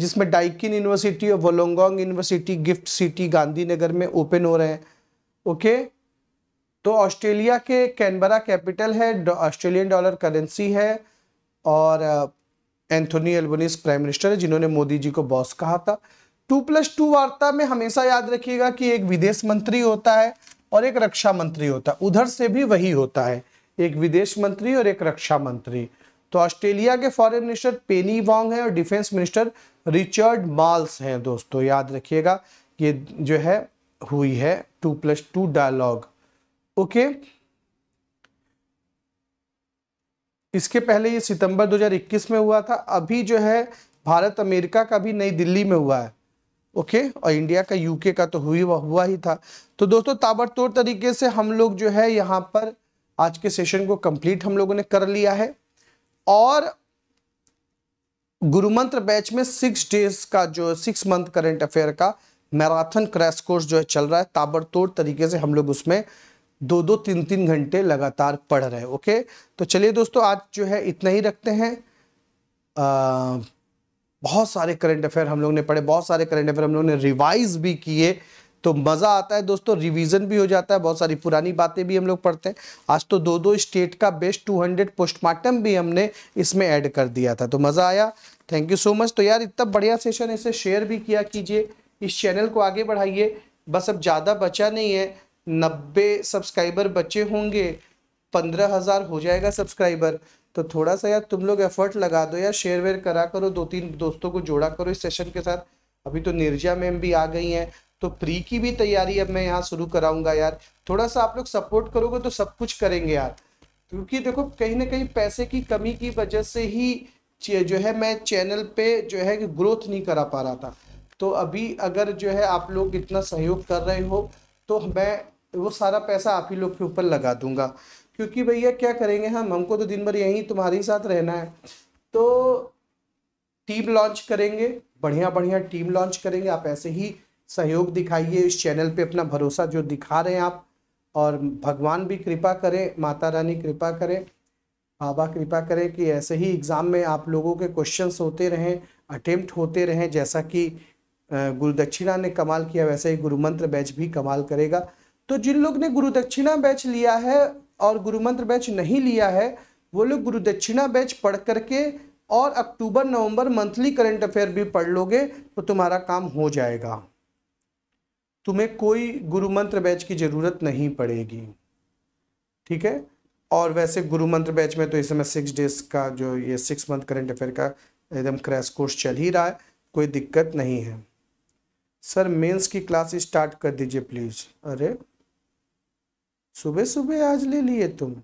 Speaker 1: जिसमें डाइकिन यूनिवर्सिटी और Wollongong university gift city Gandhinagar में ओपन हो रहे हैं ओके तो ऑस्ट्रेलिया के कैनबरा कैपिटल है ऑस्ट्रेलियन डॉलर करेंसी है और एंथोनी एल्बोनिस प्राइम मिनिस्टर है जिन्होंने मोदी जी को बॉस कहा था टू प्लस टू वार्ता में हमेशा याद रखिएगा कि एक विदेश मंत्री होता है और एक रक्षा मंत्री होता है उधर से भी वही होता है एक विदेश मंत्री और एक रक्षा मंत्री तो ऑस्ट्रेलिया के फॉरेन मिनिस्टर पेनी वॉन्ग है और डिफेंस मिनिस्टर रिचर्ड माल्स हैं दोस्तों याद रखिएगा ये जो है हुई है two plus two dialogue okay इसके पहले ये सितंबर 2021 में हुआ था अभी जो है भारत अमेरिका का भी नई दिल्ली में हुआ है ओके और इंडिया का यूके का तो हुई हुआ ही था तो दोस्तों ताबड़तोड़ तरीके से हम लोग जो है यहाँ पर आज के सेशन को कंप्लीट हम लोगों ने कर लिया है और गुरु मंत्र बैच में सिक्स डेज का जो सिक्स मंथ करंट अफेयर का मैराथन क्रैश कोर्स जो है चल रहा है ताबड़तोड़ तरीके से हम लोग उसमें दो दो तीन तीन घंटे लगातार पढ़ रहे हैं ओके तो चलिए दोस्तों आज जो है इतना ही रखते हैं आ, बहुत सारे करंट अफेयर हम लोग ने पढ़े बहुत सारे करंट अफेयर हम लोग ने रिवाइज भी किए तो मज़ा आता है दोस्तों रिवीजन भी हो जाता है बहुत सारी पुरानी बातें भी हम लोग पढ़ते हैं आज तो दो दो स्टेट का बेस्ट 200 पोस्टमार्टम भी हमने इसमें ऐड कर दिया था तो मज़ा आया थैंक यू सो मच तो यार इतना बढ़िया सेशन इसे शेयर भी किया कीजिए इस चैनल को आगे बढ़ाइए बस अब ज़्यादा बचा नहीं है नब्बे सब्सक्राइबर बचे होंगे पंद्रह हज़ार हो जाएगा सब्सक्राइबर तो थोड़ा सा यार तुम लोग एफर्ट लगा दो यार शेयर वेयर करा करो दो तीन दोस्तों को जोड़ा करो इस सेशन के साथ अभी तो निर्जा मैम भी आ गई हैं तो प्री की भी तैयारी अब मैं यहाँ शुरू कराऊंगा यार थोड़ा सा आप लोग सपोर्ट करोगे तो सब कुछ करेंगे यार क्योंकि देखो कहीं ना कहीं पैसे की कमी की वजह से ही जो है मैं चैनल पे जो है कि ग्रोथ नहीं करा पा रहा था तो अभी अगर जो है आप लोग इतना सहयोग कर रहे हो तो मैं वो सारा पैसा आप ही लोग के ऊपर लगा दूंगा क्योंकि भैया क्या करेंगे हम हमको तो दिन भर यहीं तुम्हारे साथ रहना है तो टीम लॉन्च करेंगे बढ़िया बढ़िया टीम लॉन्च करेंगे आप ऐसे ही सहयोग दिखाइए इस चैनल पे अपना भरोसा जो दिखा रहे हैं आप और भगवान भी कृपा करें माता रानी कृपा करें बाबा कृपा करें कि ऐसे ही एग्ज़ाम में आप लोगों के क्वेश्चंस होते रहें अटेम्प्ट होते रहें जैसा कि गुरुदक्षिणा ने कमाल किया वैसे ही गुरु मंत्र बैच भी कमाल करेगा तो जिन लोग ने गुरु दक्षिणा बैच लिया है और गुरु मंत्र बैच नहीं लिया है वो लोग गुरु दक्षिणा बैच पढ़ करके और अक्टूबर नवंबर मंथली करंट अफेयर भी पढ़ लोगे तो तुम्हारा काम हो जाएगा तुम्हें कोई गुरु मंत्र बैच की ज़रूरत नहीं पड़ेगी ठीक है और वैसे गुरु मंत्र बैच में तो इस समय सिक्स डेज का जो ये सिक्स मंथ करंट अफेयर का एकदम क्रैश कोर्स चल ही रहा है कोई दिक्कत नहीं है सर मेंस की क्लास स्टार्ट कर दीजिए प्लीज़ अरे सुबह सुबह आज ले लिए तुम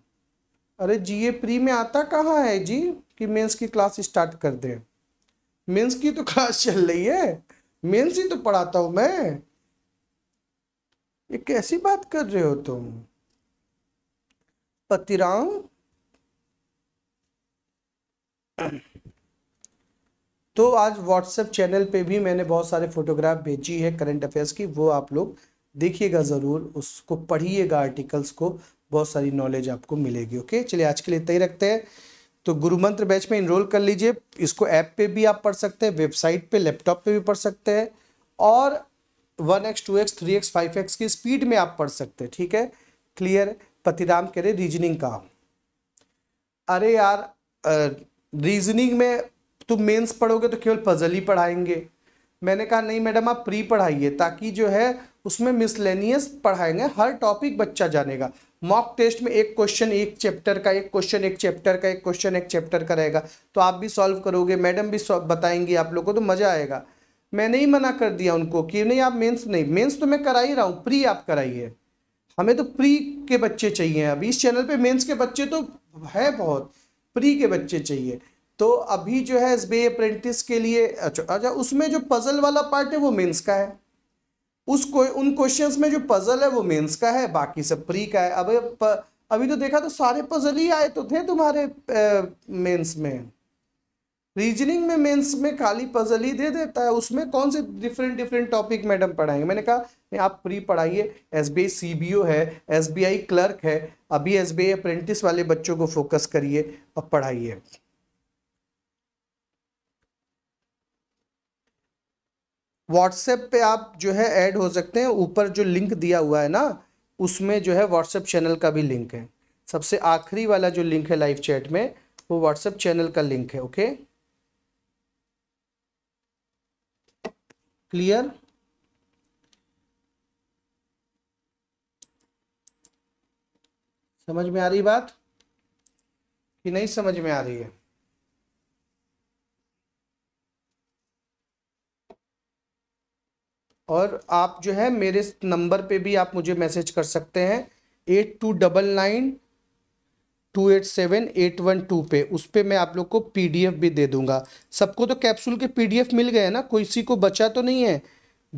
Speaker 1: अरे जी ए प्री में आता कहाँ है जी कि मेंस की क्लास स्टार्ट कर दें मेंस की तो क्लास चल रही है मेंस ही तो पढ़ाता हूँ मैं ये कैसी बात कर रहे हो तुम पतिराम तो आज व्हाट्सएप चैनल पे भी मैंने बहुत सारे फोटोग्राफ भेजी है करंट अफेयर्स की वो आप लोग देखिएगा ज़रूर उसको पढ़िएगा आर्टिकल्स को बहुत सारी नॉलेज आपको मिलेगी ओके चलिए आज के लिए तय रखते हैं तो गुरु मंत्र बैच में इनरोल कर लीजिए इसको ऐप पे भी आप पढ़ सकते हैं वेबसाइट पे लैपटॉप पे भी पढ़ सकते हैं और one X two X three X five X की स्पीड में आप पढ़ सकते हैं ठीक है क्लियर पतिराम कह रहे रीजनिंग का अरे यार रीजनिंग में तुम मेंस पढ़ोगे तो केवल पजल ही पढ़ाएंगे मैंने कहा नहीं मैडम आप प्री पढ़ाइए ताकि जो है उसमें मिसलेनियस पढ़ाएंगे हर टॉपिक बच्चा जानेगा मॉक टेस्ट में एक क्वेश्चन एक चैप्टर का एक क्वेश्चन एक चैप्टर का एक क्वेश्चन एक चैप्टर का रहेगा तो आप भी सॉल्व करोगे मैडम भी बताएंगी आप लोग को तो मज़ा आएगा मैंने ही मना कर दिया उनको कि नहीं आप मेंस नहीं मेंस तो मैं करा ही रहा हूँ प्री आप कराइए हमें तो प्री के बच्चे चाहिए अभी इस चैनल पे मेंस के बच्चे तो है बहुत प्री के बच्चे चाहिए तो अभी जो है एस बी अप्रेंटिस के लिए अच्छा अच्छा उसमें जो पज़ल वाला पार्ट है वो मेन्स का है उस को, उन क्वेश्चन में जो पज़ल है वो मेन्स का है बाकी सब प्री का है अब अभी तो देखा तो सारे पज़ल ही आए तो थे तुम्हारे मेन्स में रीजनिंग में मेंस में खाली पजल ही दे देता है उसमें कौन से डिफरेंट डिफरेंट टॉपिक मैडम पढ़ाएंगे मैंने कहा नहीं आप प्री पढ़ाइए एस बी है एस क्लर्क है अभी एस बी अप्रेंटिस वाले बच्चों को फोकस करिए और पढ़ाइए व्हाट्सएप पे आप जो है ऐड हो सकते हैं ऊपर जो लिंक दिया हुआ है ना उसमें जो है व्हाट्सएप चैनल का भी लिंक है सबसे आखिरी वाला जो लिंक है लाइव चैट में वो व्हाट्सएप चैनल का लिंक है ओके क्लियर समझ में आ रही बात कि नहीं समझ में आ रही है और आप जो है मेरे नंबर पे भी आप मुझे मैसेज कर सकते हैं eight two double nine two eight seven eight one two पे उस पर मैं आप लोग को पीडीएफ भी दे दूंगा सबको तो कैप्सूल के पीडीएफ मिल गए हैं ना कोई सी को बचा तो नहीं है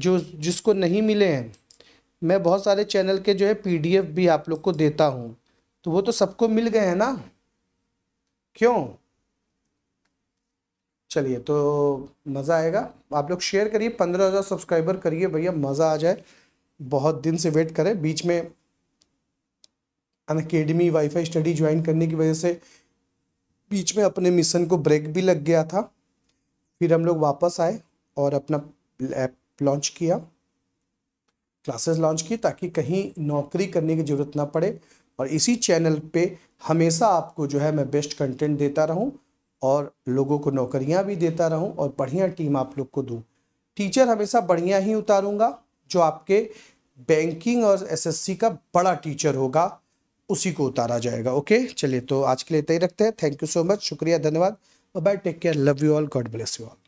Speaker 1: जो जिसको नहीं मिले हैं मैं बहुत सारे चैनल के जो है पीडीएफ भी आप लोग को देता हूँ तो वो तो सबको मिल गए हैं ना क्यों चलिए तो मज़ा आएगा आप लोग शेयर करिए पंद्रह हज़ार सब्सक्राइबर करिए भैया मज़ा आ जाए बहुत दिन से वेट करें बीच में अनकेडमी वाईफाई स्टडी ज्वाइन करने की वजह से बीच में अपने मिशन को ब्रेक भी लग गया था फिर हम लोग वापस आए और अपना ऐप लॉन्च किया क्लासेस लॉन्च की ताकि कहीं नौकरी करने की ज़रूरत ना पड़े और इसी चैनल पे हमेशा आपको जो है मैं बेस्ट कंटेंट देता रहूं और लोगों को नौकरियां भी देता रहूं और बढ़िया टीम आप लोग को दूं टीचर हमेशा बढ़िया ही उतारूंगा जो आपके बैंकिंग और एसएससी का बड़ा टीचर होगा उसी को उतारा जाएगा ओके चलिए तो आज के लिए तय ही रखते हैं थैंक यू सो मच शुक्रिया धन्यवाद bye take care love you all God bless you all